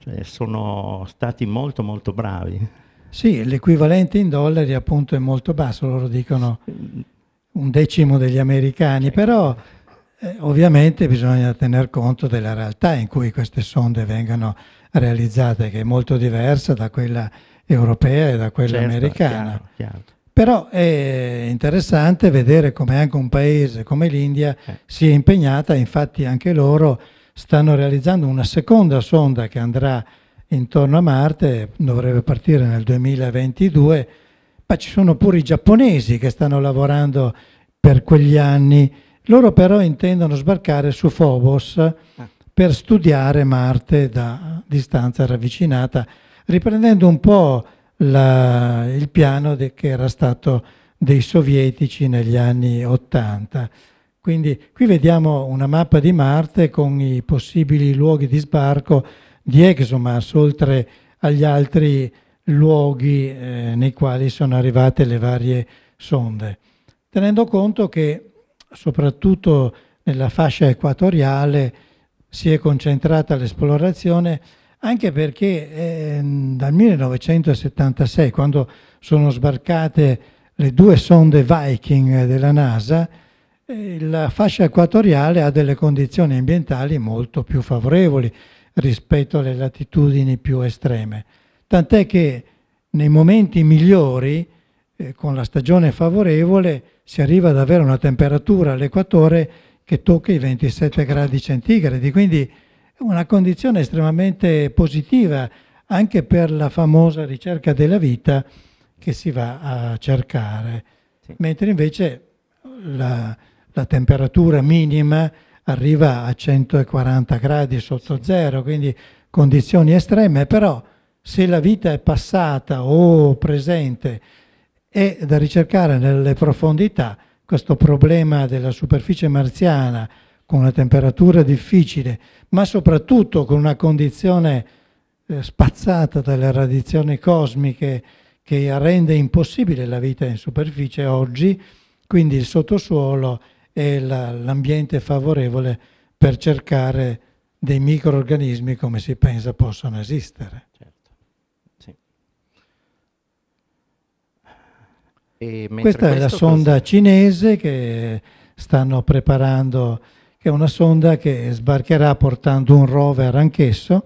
cioè, sono stati molto molto bravi. Sì, l'equivalente in dollari appunto è molto basso, loro dicono un decimo degli americani, però eh, ovviamente bisogna tener conto della realtà in cui queste sonde vengono realizzate, che è molto diversa da quella europea e da quella certo, americana. Chiaro, chiaro. Però è interessante vedere come anche un paese come l'India eh. si è impegnata, infatti anche loro stanno realizzando una seconda sonda che andrà a intorno a Marte, dovrebbe partire nel 2022, ma ci sono pure i giapponesi che stanno lavorando per quegli anni. Loro però intendono sbarcare su Phobos ah. per studiare Marte da distanza ravvicinata, riprendendo un po' la, il piano de, che era stato dei sovietici negli anni 80. Quindi qui vediamo una mappa di Marte con i possibili luoghi di sbarco di Exomas, oltre agli altri luoghi eh, nei quali sono arrivate le varie sonde, tenendo conto che soprattutto nella fascia equatoriale si è concentrata l'esplorazione anche perché eh, dal 1976, quando sono sbarcate le due sonde Viking della NASA, eh, la fascia equatoriale ha delle condizioni ambientali molto più favorevoli, rispetto alle latitudini più estreme. Tant'è che nei momenti migliori, eh, con la stagione favorevole, si arriva ad avere una temperatura all'equatore che tocca i 27 gradi centigradi, quindi una condizione estremamente positiva anche per la famosa ricerca della vita che si va a cercare, sì. mentre invece la, la temperatura minima arriva a 140 gradi sotto zero, quindi condizioni estreme, però se la vita è passata o presente è da ricercare nelle profondità, questo problema della superficie marziana con una temperatura difficile, ma soprattutto con una condizione eh, spazzata dalle radiazioni cosmiche che rende impossibile la vita in superficie oggi, quindi il sottosuolo e l'ambiente favorevole per cercare dei microorganismi come si pensa possono esistere. Certo. Sì. Questa è la sonda cosa... cinese che stanno preparando, che è una sonda che sbarcherà portando un rover anch'esso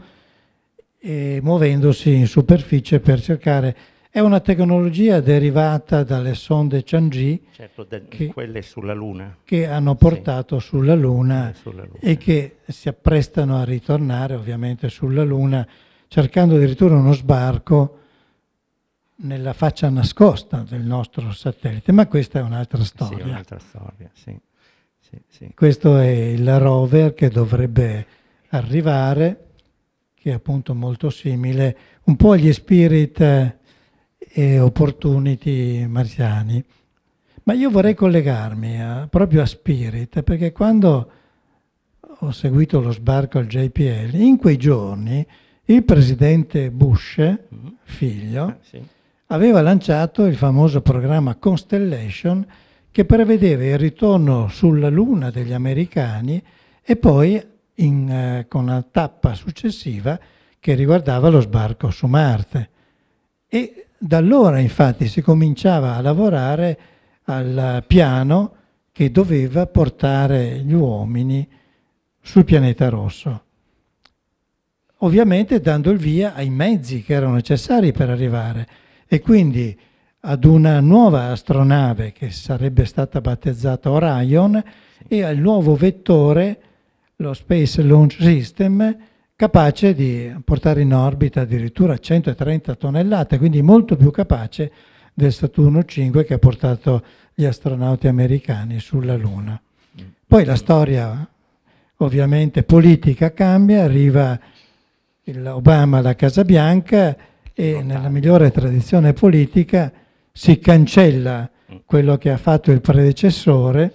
e muovendosi in superficie per cercare è una tecnologia derivata dalle sonde Chang'e, certo, da, che, quelle sulla Luna, che hanno portato sì. sulla, Luna eh, sulla, Luna e che si apprestano a ritornare ovviamente sulla Luna, cercando addirittura uno sbarco nella faccia nascosta del nostro satellite, ma questa è un'altra storia. Sì, un'altra storia, sì. Sì, sì. Questo è il rover che dovrebbe arrivare, che è appunto molto simile, un po' agli Spirit eh, e opportunity marziani. Ma io vorrei collegarmi a, eh, proprio a Spirit, perché quando ho seguito lo sbarco al JPL, in quei giorni il presidente Bush, mm-hmm. figlio, ah, aveva lanciato il famoso programma Constellation che prevedeva il ritorno sulla Luna degli americani e poi in, eh, con una tappa successiva che riguardava lo sbarco su Marte. E da allora infatti si cominciava a lavorare al piano che doveva portare gli uomini sul pianeta rosso, ovviamente dando il via ai mezzi che erano necessari per arrivare e quindi ad una nuova astronave che sarebbe stata battezzata Orion e al nuovo vettore, lo Space Launch System, capace di portare in orbita addirittura 130 tonnellate, quindi molto più capace del Saturno 5 che ha portato gli astronauti americani sulla Luna. Poi la storia ovviamente politica cambia, arriva Obama alla Casa Bianca e nella migliore tradizione politica si cancella quello che ha fatto il predecessore,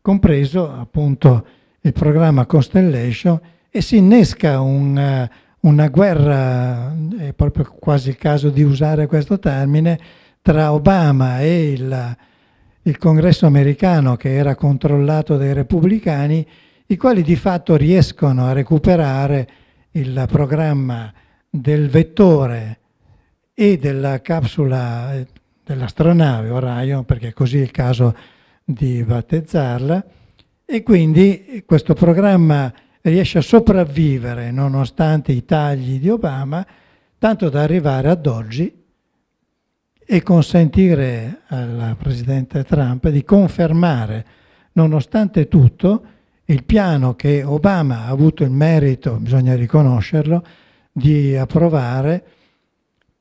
compreso appunto il programma Constellation e si innesca un, eh, una guerra, è proprio quasi il caso di usare questo termine, tra Obama e il, il congresso americano che era controllato dai repubblicani, i quali di fatto riescono a recuperare il programma del vettore e della capsula eh, dell'astronave Orion, perché così è il caso di battezzarla, e quindi questo programma riesce a sopravvivere nonostante i tagli di Obama, tanto da arrivare ad oggi e consentire al Presidente Trump di confermare, nonostante tutto, il piano che Obama ha avuto il merito, bisogna riconoscerlo, di approvare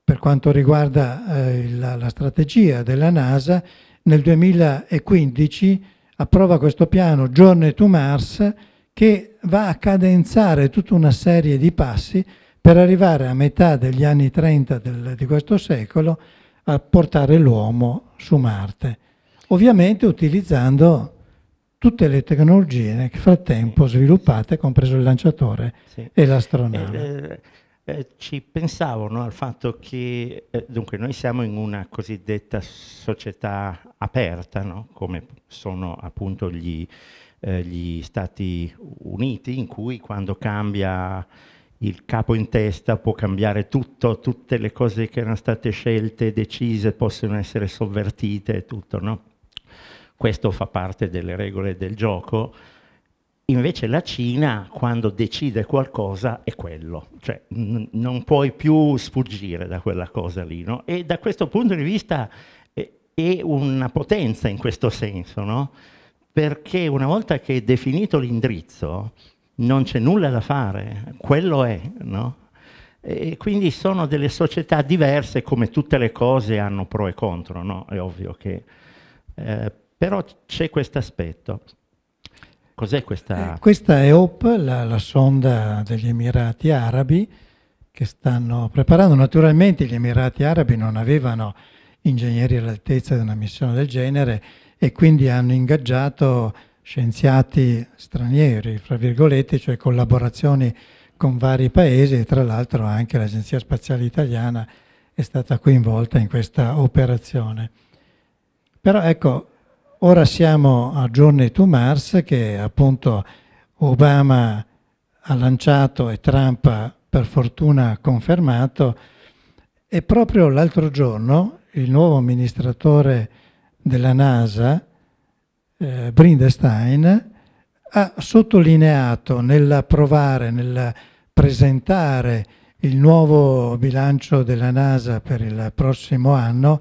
per quanto riguarda eh, la, la strategia della NASA nel 2015 approva questo piano Journey to Mars che va a cadenzare tutta una serie di passi per arrivare a metà degli anni 30 del, di questo secolo a portare l'uomo su Marte, ovviamente utilizzando tutte le tecnologie nel frattempo sviluppate, compreso il lanciatore sì. e l'astronave. Eh, eh, eh ci pensavano al fatto che, eh, dunque, noi siamo in una cosiddetta società aperta, no? come sono appunto gli, eh, gli Stati Uniti, in cui quando cambia il capo in testa può cambiare tutto, tutte le cose che erano state scelte, decise, possono essere sovvertite e tutto, no? Questo fa parte delle regole del gioco. Invece la Cina, quando decide qualcosa, è quello, cioè non puoi più sfuggire da quella cosa lì, no? E da questo punto di vista è, è una potenza in questo senso, no? perché una volta che è definito l'indirizzo non c'è nulla da fare, quello è, no? E quindi sono delle società diverse, come tutte le cose hanno pro e contro, no? È ovvio che... Eh, però c'è questo aspetto. Cos'è questa? Eh, questa è OP, la, la, sonda degli Emirati Arabi, che stanno preparando. Naturalmente gli Emirati Arabi non avevano ingegneri all'altezza di una missione del genere, e quindi hanno ingaggiato scienziati stranieri, fra virgolette, cioè collaborazioni con vari paesi e tra l'altro anche l'Agenzia Spaziale Italiana è stata coinvolta in questa operazione. Però ecco, ora siamo a Journey to Mars che appunto Obama ha lanciato e Trump per fortuna ha confermato e proprio l'altro giorno il nuovo amministratore della NASA, eh, Brindestein, ha sottolineato nell'approvare, nel presentare il nuovo bilancio della NASA per il prossimo anno,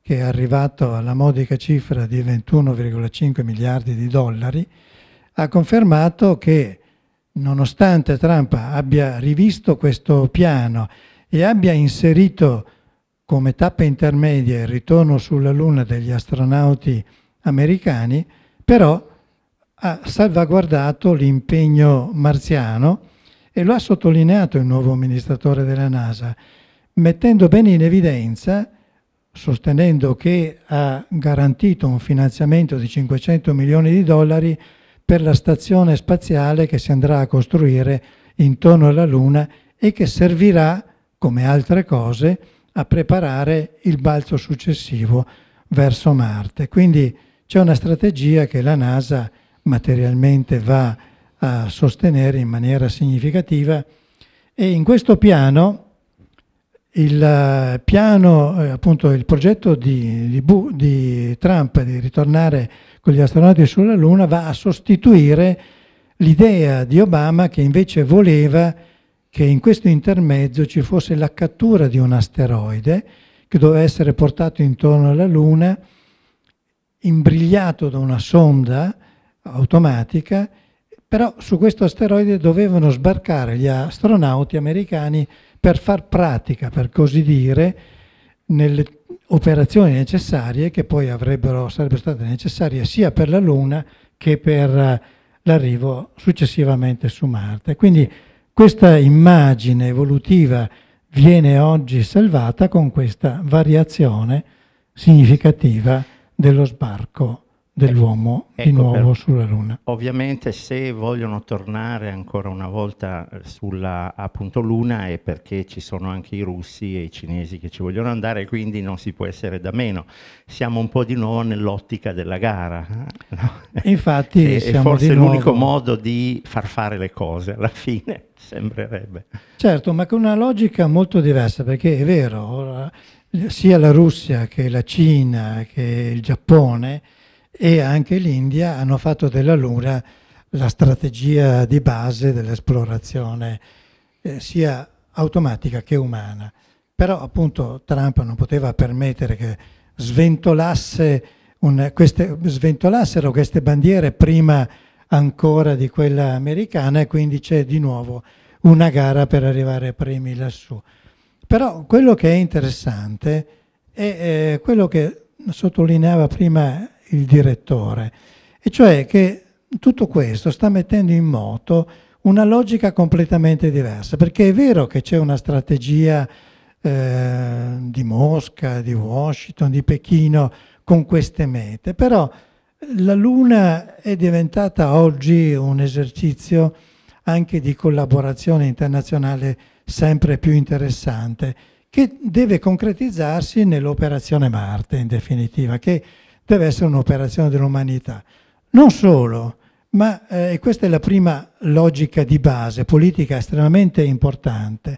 che è arrivato alla modica cifra di 21,5 miliardi di dollari, ha confermato che nonostante Trump abbia rivisto questo piano e abbia inserito come tappa intermedia il ritorno sulla Luna degli astronauti americani, però ha salvaguardato l'impegno marziano e lo ha sottolineato il nuovo amministratore della NASA, mettendo bene in evidenza, sostenendo che ha garantito un finanziamento di 500 milioni di dollari per la stazione spaziale che si andrà a costruire intorno alla Luna e che servirà, come altre cose, a preparare il balzo successivo verso Marte. Quindi c'è una strategia che la NASA materialmente va a sostenere in maniera significativa e in questo piano il eh, piano, eh, appunto il progetto di, di, di Trump di ritornare con gli astronauti sulla Luna va a sostituire l'idea di Obama che invece voleva che in questo intermezzo ci fosse la cattura di un asteroide che doveva essere portato intorno alla Luna, imbrigliato da una sonda automatica, però su questo asteroide dovevano sbarcare gli astronauti americani per far pratica, per così dire, nelle operazioni necessarie che poi avrebbero, sarebbero state necessarie sia per la Luna che per eh, l'arrivo successivamente su Marte. Quindi questa immagine evolutiva viene oggi salvata con questa variazione significativa dello sbarco dell'uomo ecco di nuovo per, sulla Luna. Ovviamente se vogliono tornare ancora una volta eh, sulla appunto, Luna è perché ci sono anche i russi e i cinesi che ci vogliono andare, quindi non si può essere da meno. Siamo un po' di nuovo nell'ottica della gara. Eh, no? Infatti e, siamo è forse nuovo... l'unico modo di far fare le cose alla fine, sembrerebbe. Certo, ma con una logica molto diversa, perché è vero, sia la Russia che la Cina che il Giappone e anche l'India hanno fatto della Luna la strategia di base dell'esplorazione eh, sia automatica che umana. Però appunto Trump non poteva permettere che sventolasse un, queste, sventolassero queste bandiere prima ancora di quella americana e quindi c'è di nuovo una gara per arrivare primi lassù. Però quello che è interessante è eh, quello che sottolineava prima il direttore, e cioè che tutto questo sta mettendo in moto una logica completamente diversa, perché è vero che c'è una strategia eh, di Mosca, di Washington, di Pechino con queste mete, però la Luna è diventata oggi un esercizio anche di collaborazione internazionale sempre più interessante, che deve concretizzarsi nell'operazione Marte in definitiva, che deve essere un'operazione dell'umanità. Non solo, ma eh, questa è la prima logica di base, politica estremamente importante,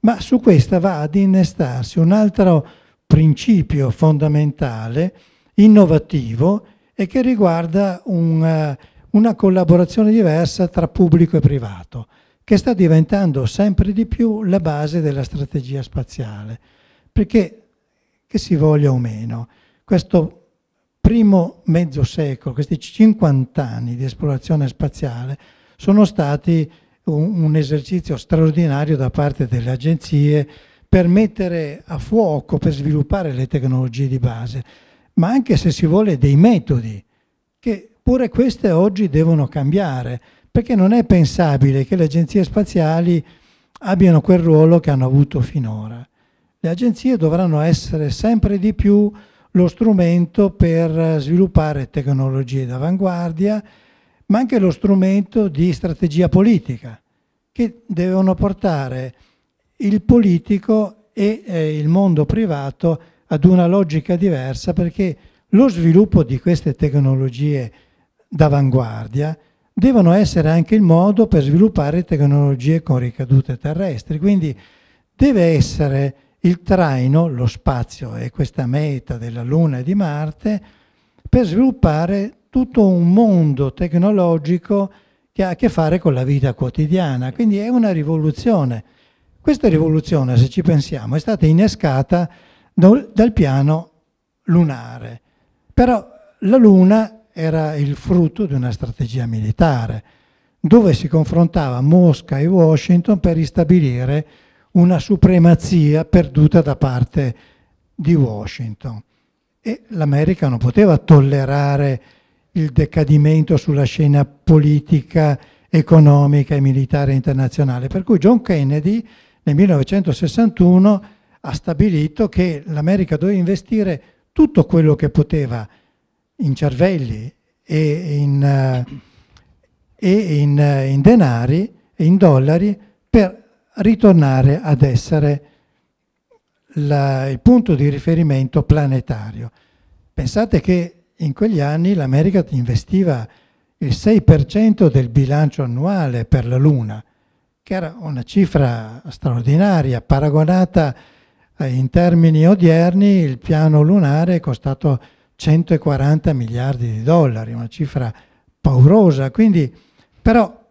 ma su questa va ad innestarsi un altro principio fondamentale, innovativo, e che riguarda una, eh, una collaborazione diversa tra pubblico e privato, che sta diventando sempre di più la base della strategia spaziale. Perché, che si voglia o meno, questo primo mezzo secolo, questi 50 anni di esplorazione spaziale, sono stati un, un esercizio straordinario da parte delle agenzie per mettere a fuoco, per sviluppare le tecnologie di base, ma anche se si vuole dei metodi, che pure queste oggi devono cambiare, perché non è pensabile che le agenzie spaziali abbiano quel ruolo che hanno avuto finora. Le agenzie dovranno essere sempre di più lo strumento per sviluppare tecnologie d'avanguardia, ma anche lo strumento di strategia politica, che devono portare il politico e eh, il mondo privato ad una logica diversa, perché lo sviluppo di queste tecnologie d'avanguardia devono essere anche il modo per sviluppare tecnologie con ricadute terrestri, quindi deve essere il traino, lo spazio e questa meta della Luna e di Marte, per sviluppare tutto un mondo tecnologico che ha a che fare con la vita quotidiana. Quindi è una rivoluzione. Questa rivoluzione, se ci pensiamo, è stata innescata dal piano lunare. Però la Luna era il frutto di una strategia militare, dove si confrontava Mosca e Washington per ristabilire una supremazia perduta da parte di Washington. E l'America non poteva tollerare il decadimento sulla scena politica, economica e militare internazionale. Per cui John Kennedy nel 1961 ha stabilito che l'America doveva investire tutto quello che poteva in cervelli e in, eh, e in, eh, in denari e in dollari per ritornare ad essere la, il punto di riferimento planetario. Pensate che in quegli anni l'America investiva il 6% del bilancio annuale per la Luna, che era una cifra straordinaria, paragonata eh, in termini odierni il piano lunare è costato 140 miliardi di dollari, una cifra paurosa, quindi però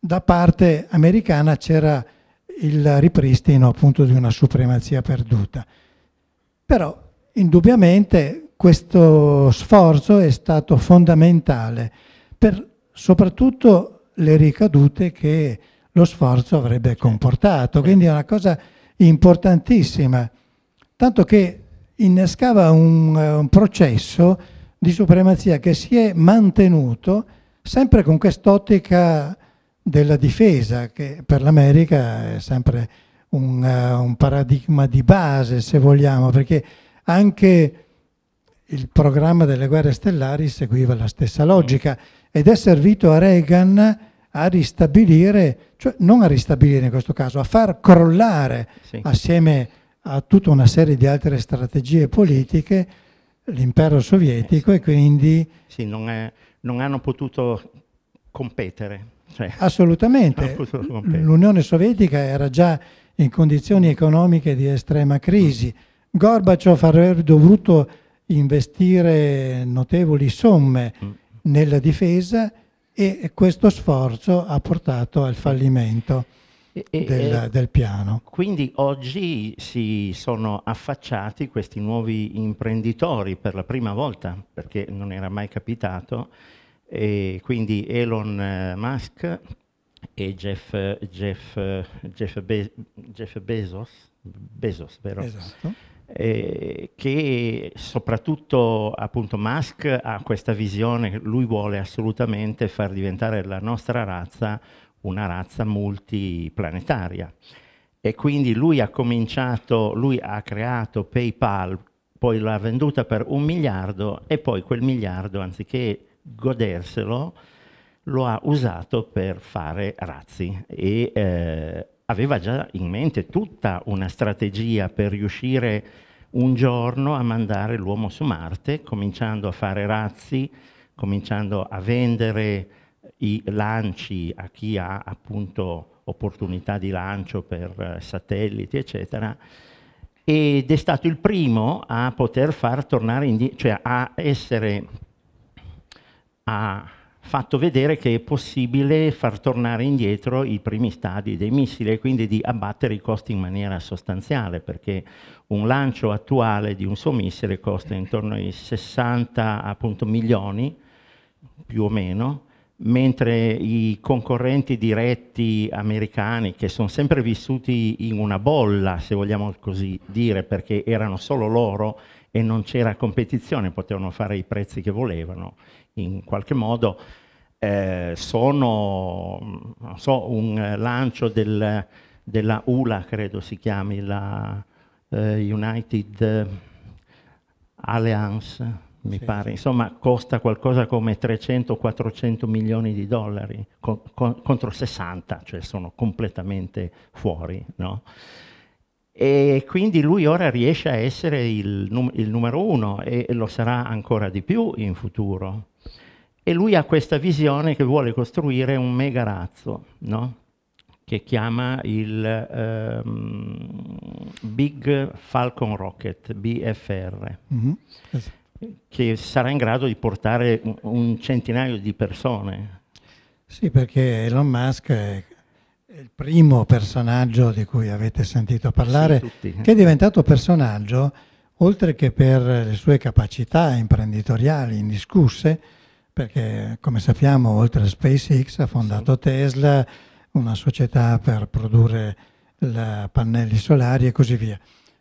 da parte americana c'era il ripristino appunto di una supremazia perduta. Però indubbiamente questo sforzo è stato fondamentale per soprattutto le ricadute che lo sforzo avrebbe certo, comportato, certo. quindi è una cosa importantissima, tanto che innescava un, un processo di supremazia che si è mantenuto sempre con quest'ottica della difesa, che per l'America è sempre un, uh, un, paradigma di base, se vogliamo, perché anche il programma delle guerre stellari seguiva la stessa logica ed è servito a Reagan a ristabilire, cioè non a ristabilire in questo caso, a far crollare sì. assieme a tutta una serie di altre strategie politiche l'impero sovietico eh sì. e quindi... Sì, non, è, non hanno potuto competere cioè, Assolutamente. L'Unione Sovietica era già in condizioni economiche di estrema crisi. Gorbaciov avrebbe dovuto investire notevoli somme mm. nella difesa e questo sforzo ha portato al fallimento. E, del, e, del, piano. Quindi oggi si sono affacciati questi nuovi imprenditori per la prima volta, perché non era mai capitato, e quindi Elon eh, Musk e Jeff, Jeff, Jeff, Be Jeff Bezos, Bezos esatto. eh, che soprattutto appunto Musk ha questa visione, lui vuole assolutamente far diventare la nostra razza una razza multiplanetaria. E quindi lui ha cominciato, lui ha creato PayPal, poi l'ha venduta per un miliardo e poi quel miliardo, anziché goderselo, lo ha usato per fare razzi e eh, aveva già in mente tutta una strategia per riuscire un giorno a mandare l'uomo su Marte, cominciando a fare razzi, cominciando a vendere i lanci a chi ha appunto opportunità di lancio per eh, satelliti, eccetera ed è stato il primo a poter far tornare indietro, cioè a essere ha fatto vedere che è possibile far tornare indietro i primi stadi dei missili e quindi di abbattere i costi in maniera sostanziale perché un lancio attuale di un suo missile costa intorno ai 60 appunto, milioni più o meno mentre i concorrenti diretti americani che sono sempre vissuti in una bolla se vogliamo così dire perché erano solo loro e non c'era competizione potevano fare i prezzi che volevano in qualche modo eh, sono so, un lancio del, della ULA, credo si chiami, la eh, United Alliance, mi sì, pare. Sì. Insomma, costa qualcosa come 300-400 milioni di dollari con, con, contro 60, cioè sono completamente fuori, no? e quindi lui ora riesce a essere il, num il numero uno e lo sarà ancora di più in futuro. E lui ha questa visione che vuole costruire un mega razzo, no? che chiama il ehm, Big Falcon Rocket, BFR, mm -hmm. che sarà in grado di portare un, un centinaio di persone. Sì, perché Elon Musk è il primo personaggio di cui avete sentito parlare, sì, che è diventato personaggio, oltre che per le sue capacità imprenditoriali indiscusse, perché come sappiamo oltre a SpaceX ha fondato Tesla, una società per produrre la, pannelli solari e così via.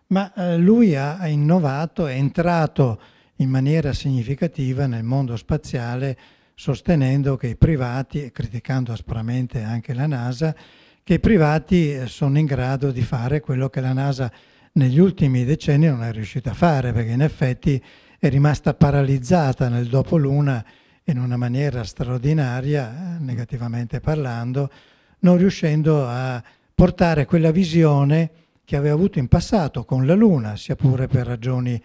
Ma eh, lui ha, ha innovato, è entrato in maniera significativa nel mondo spaziale sostenendo che i privati, e criticando aspramente anche la NASA, che i privati eh, sono in grado di fare quello che la NASA negli ultimi decenni non è riuscita a fare, perché in effetti è rimasta paralizzata nel dopo Luna in una maniera straordinaria, negativamente parlando, non riuscendo a portare quella visione che aveva avuto in passato con la Luna, sia pure per ragioni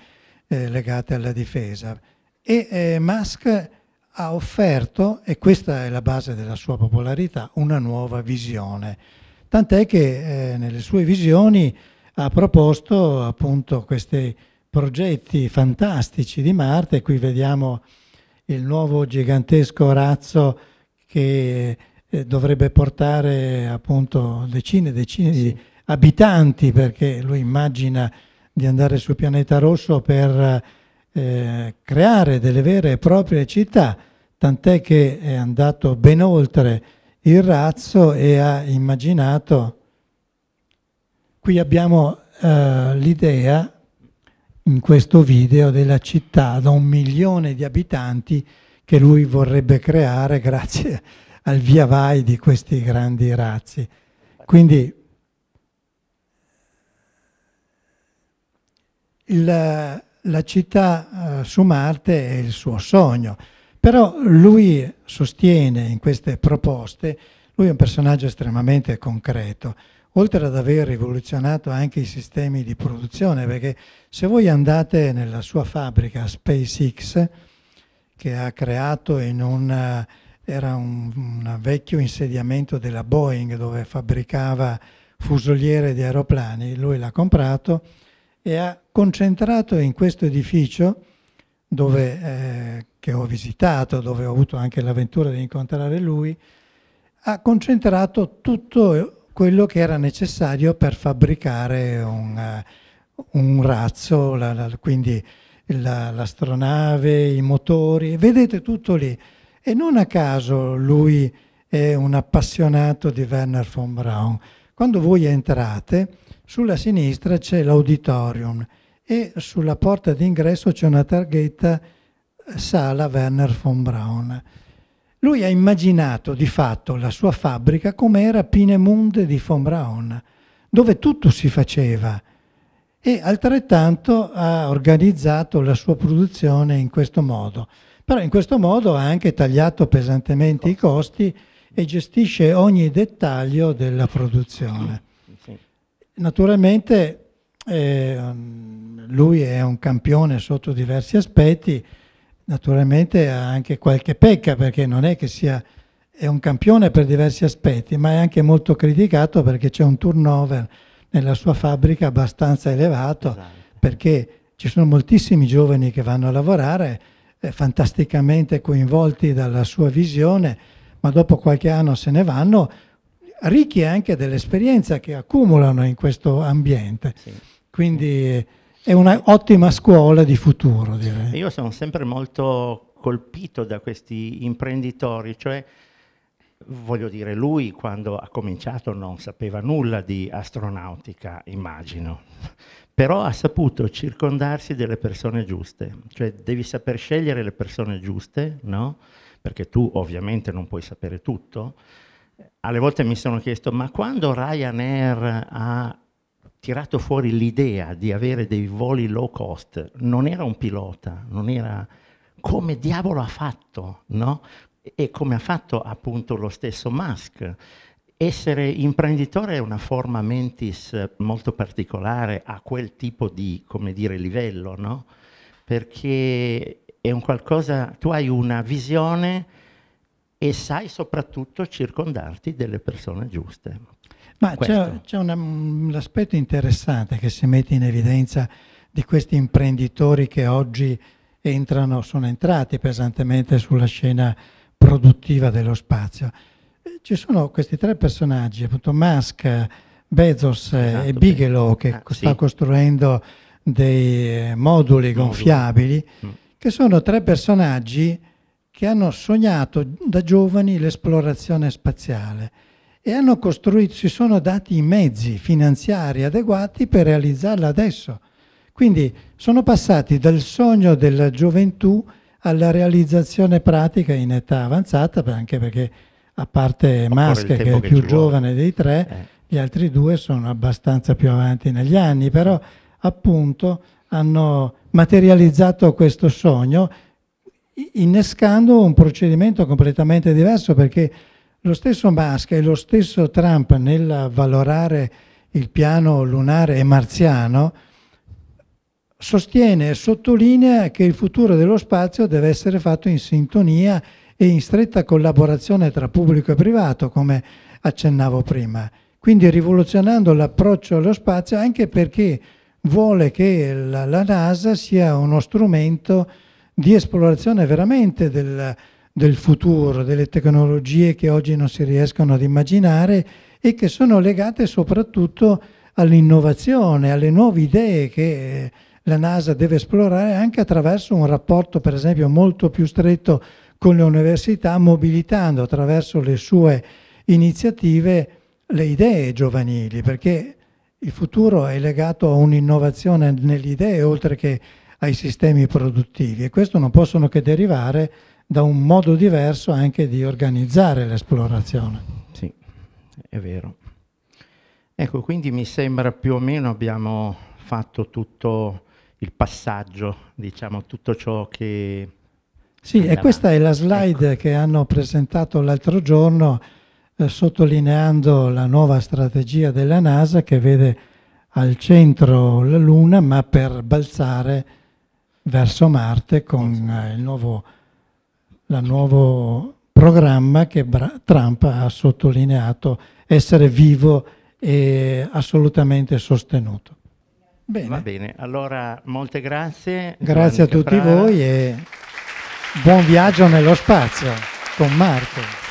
eh, legate alla difesa. E eh, Musk ha offerto, e questa è la base della sua popolarità, una nuova visione. Tant'è che eh, nelle sue visioni ha proposto appunto questi progetti fantastici di Marte, qui vediamo il nuovo gigantesco razzo che eh, dovrebbe portare appunto decine e decine di abitanti perché lui immagina di andare sul pianeta rosso per eh, creare delle vere e proprie città, tant'è che è andato ben oltre il razzo e ha immaginato, qui abbiamo eh, l'idea in questo video della città da un milione di abitanti che lui vorrebbe creare grazie al via vai di questi grandi razzi. Quindi il, la città eh, su Marte è il suo sogno, però lui sostiene in queste proposte, lui è un personaggio estremamente concreto, oltre ad aver rivoluzionato anche i sistemi di produzione, perché se voi andate nella sua fabbrica SpaceX, che ha creato in un, era un, un vecchio insediamento della Boeing dove fabbricava fusoliere di aeroplani, lui l'ha comprato e ha concentrato in questo edificio dove, eh, che ho visitato, dove ho avuto anche l'avventura di incontrare lui, ha concentrato tutto quello che era necessario per fabbricare un, eh, un razzo, la, la, quindi la, l'astronave, i motori, vedete tutto lì. E non a caso lui è un appassionato di Werner von Braun. Quando voi entrate, sulla sinistra c'è l'auditorium e sulla porta d'ingresso c'è una targhetta eh, sala Werner von Braun. Lui ha immaginato di fatto la sua fabbrica come era Pinemunde di von Braun, dove tutto si faceva e altrettanto ha organizzato la sua produzione in questo modo. Però in questo modo ha anche tagliato pesantemente i costi e gestisce ogni dettaglio della produzione. Naturalmente eh, lui è un campione sotto diversi aspetti, naturalmente ha anche qualche pecca perché non è che sia è un campione per diversi aspetti, ma è anche molto criticato perché c'è un turnover nella sua fabbrica abbastanza elevato esatto. perché ci sono moltissimi giovani che vanno a lavorare eh, fantasticamente coinvolti dalla sua visione, ma dopo qualche anno se ne vanno ricchi anche dell'esperienza che accumulano in questo ambiente. Sì. Quindi è un'ottima scuola di futuro, direi. Io sono sempre molto colpito da questi imprenditori, cioè voglio dire, lui quando ha cominciato non sapeva nulla di astronautica, immagino, però ha saputo circondarsi delle persone giuste, cioè devi saper scegliere le persone giuste, no? Perché tu ovviamente non puoi sapere tutto. Alle volte mi sono chiesto, ma quando Ryanair ha tirato fuori l'idea di avere dei voli low cost, non era un pilota, non era come diavolo ha fatto, no? E come ha fatto appunto lo stesso Musk. Essere imprenditore è una forma mentis molto particolare a quel tipo di, come dire, livello, no? Perché è un qualcosa, tu hai una visione e sai soprattutto circondarti delle persone giuste. Ma c'è, c'è un mm, aspetto interessante che si mette in evidenza di questi imprenditori che oggi entrano, sono entrati pesantemente sulla scena produttiva dello spazio. Eh, ci sono questi tre personaggi, appunto Musk, Bezos esatto, e Bigelow, che ah, sta sì. costruendo dei eh, moduli gonfiabili, mm. che sono tre personaggi che hanno sognato da giovani l'esplorazione spaziale e hanno costruito, si sono dati i mezzi finanziari adeguati per realizzarla adesso. Quindi sono passati dal sogno della gioventù alla realizzazione pratica in età avanzata, anche perché a parte Masche, che è che più giovane dei tre, eh. gli altri due sono abbastanza più avanti negli anni, però appunto hanno materializzato questo sogno innescando un procedimento completamente diverso perché lo stesso Musk e lo stesso Trump nel valorare il piano lunare e marziano sostiene e sottolinea che il futuro dello spazio deve essere fatto in sintonia e in stretta collaborazione tra pubblico e privato, come accennavo prima. Quindi rivoluzionando l'approccio allo spazio anche perché vuole che la, NASA sia uno strumento di esplorazione veramente del, del futuro, delle tecnologie che oggi non si riescono ad immaginare e che sono legate soprattutto all'innovazione, alle nuove idee che eh, la NASA deve esplorare anche attraverso un rapporto per esempio molto più stretto con le università, mobilitando attraverso le sue iniziative le idee giovanili, perché il futuro è legato a un'innovazione nelle idee oltre che ai sistemi produttivi e questo non possono che derivare da un modo diverso anche di organizzare l'esplorazione. Sì, è vero. Ecco, quindi mi sembra più o meno abbiamo fatto tutto il passaggio, diciamo, tutto ciò che... Sì, e questa è la ecco. slide ecco. che hanno presentato l'altro giorno eh, sottolineando la nuova strategia della NASA che vede al centro la Luna ma per balzare verso Marte con eh, il nuovo il nuovo programma che Trump ha sottolineato essere vivo e assolutamente sostenuto. Bene. Va bene, allora molte grazie. Grazie Gianni a tutti Caprara. voi e buon viaggio nello spazio con Marco.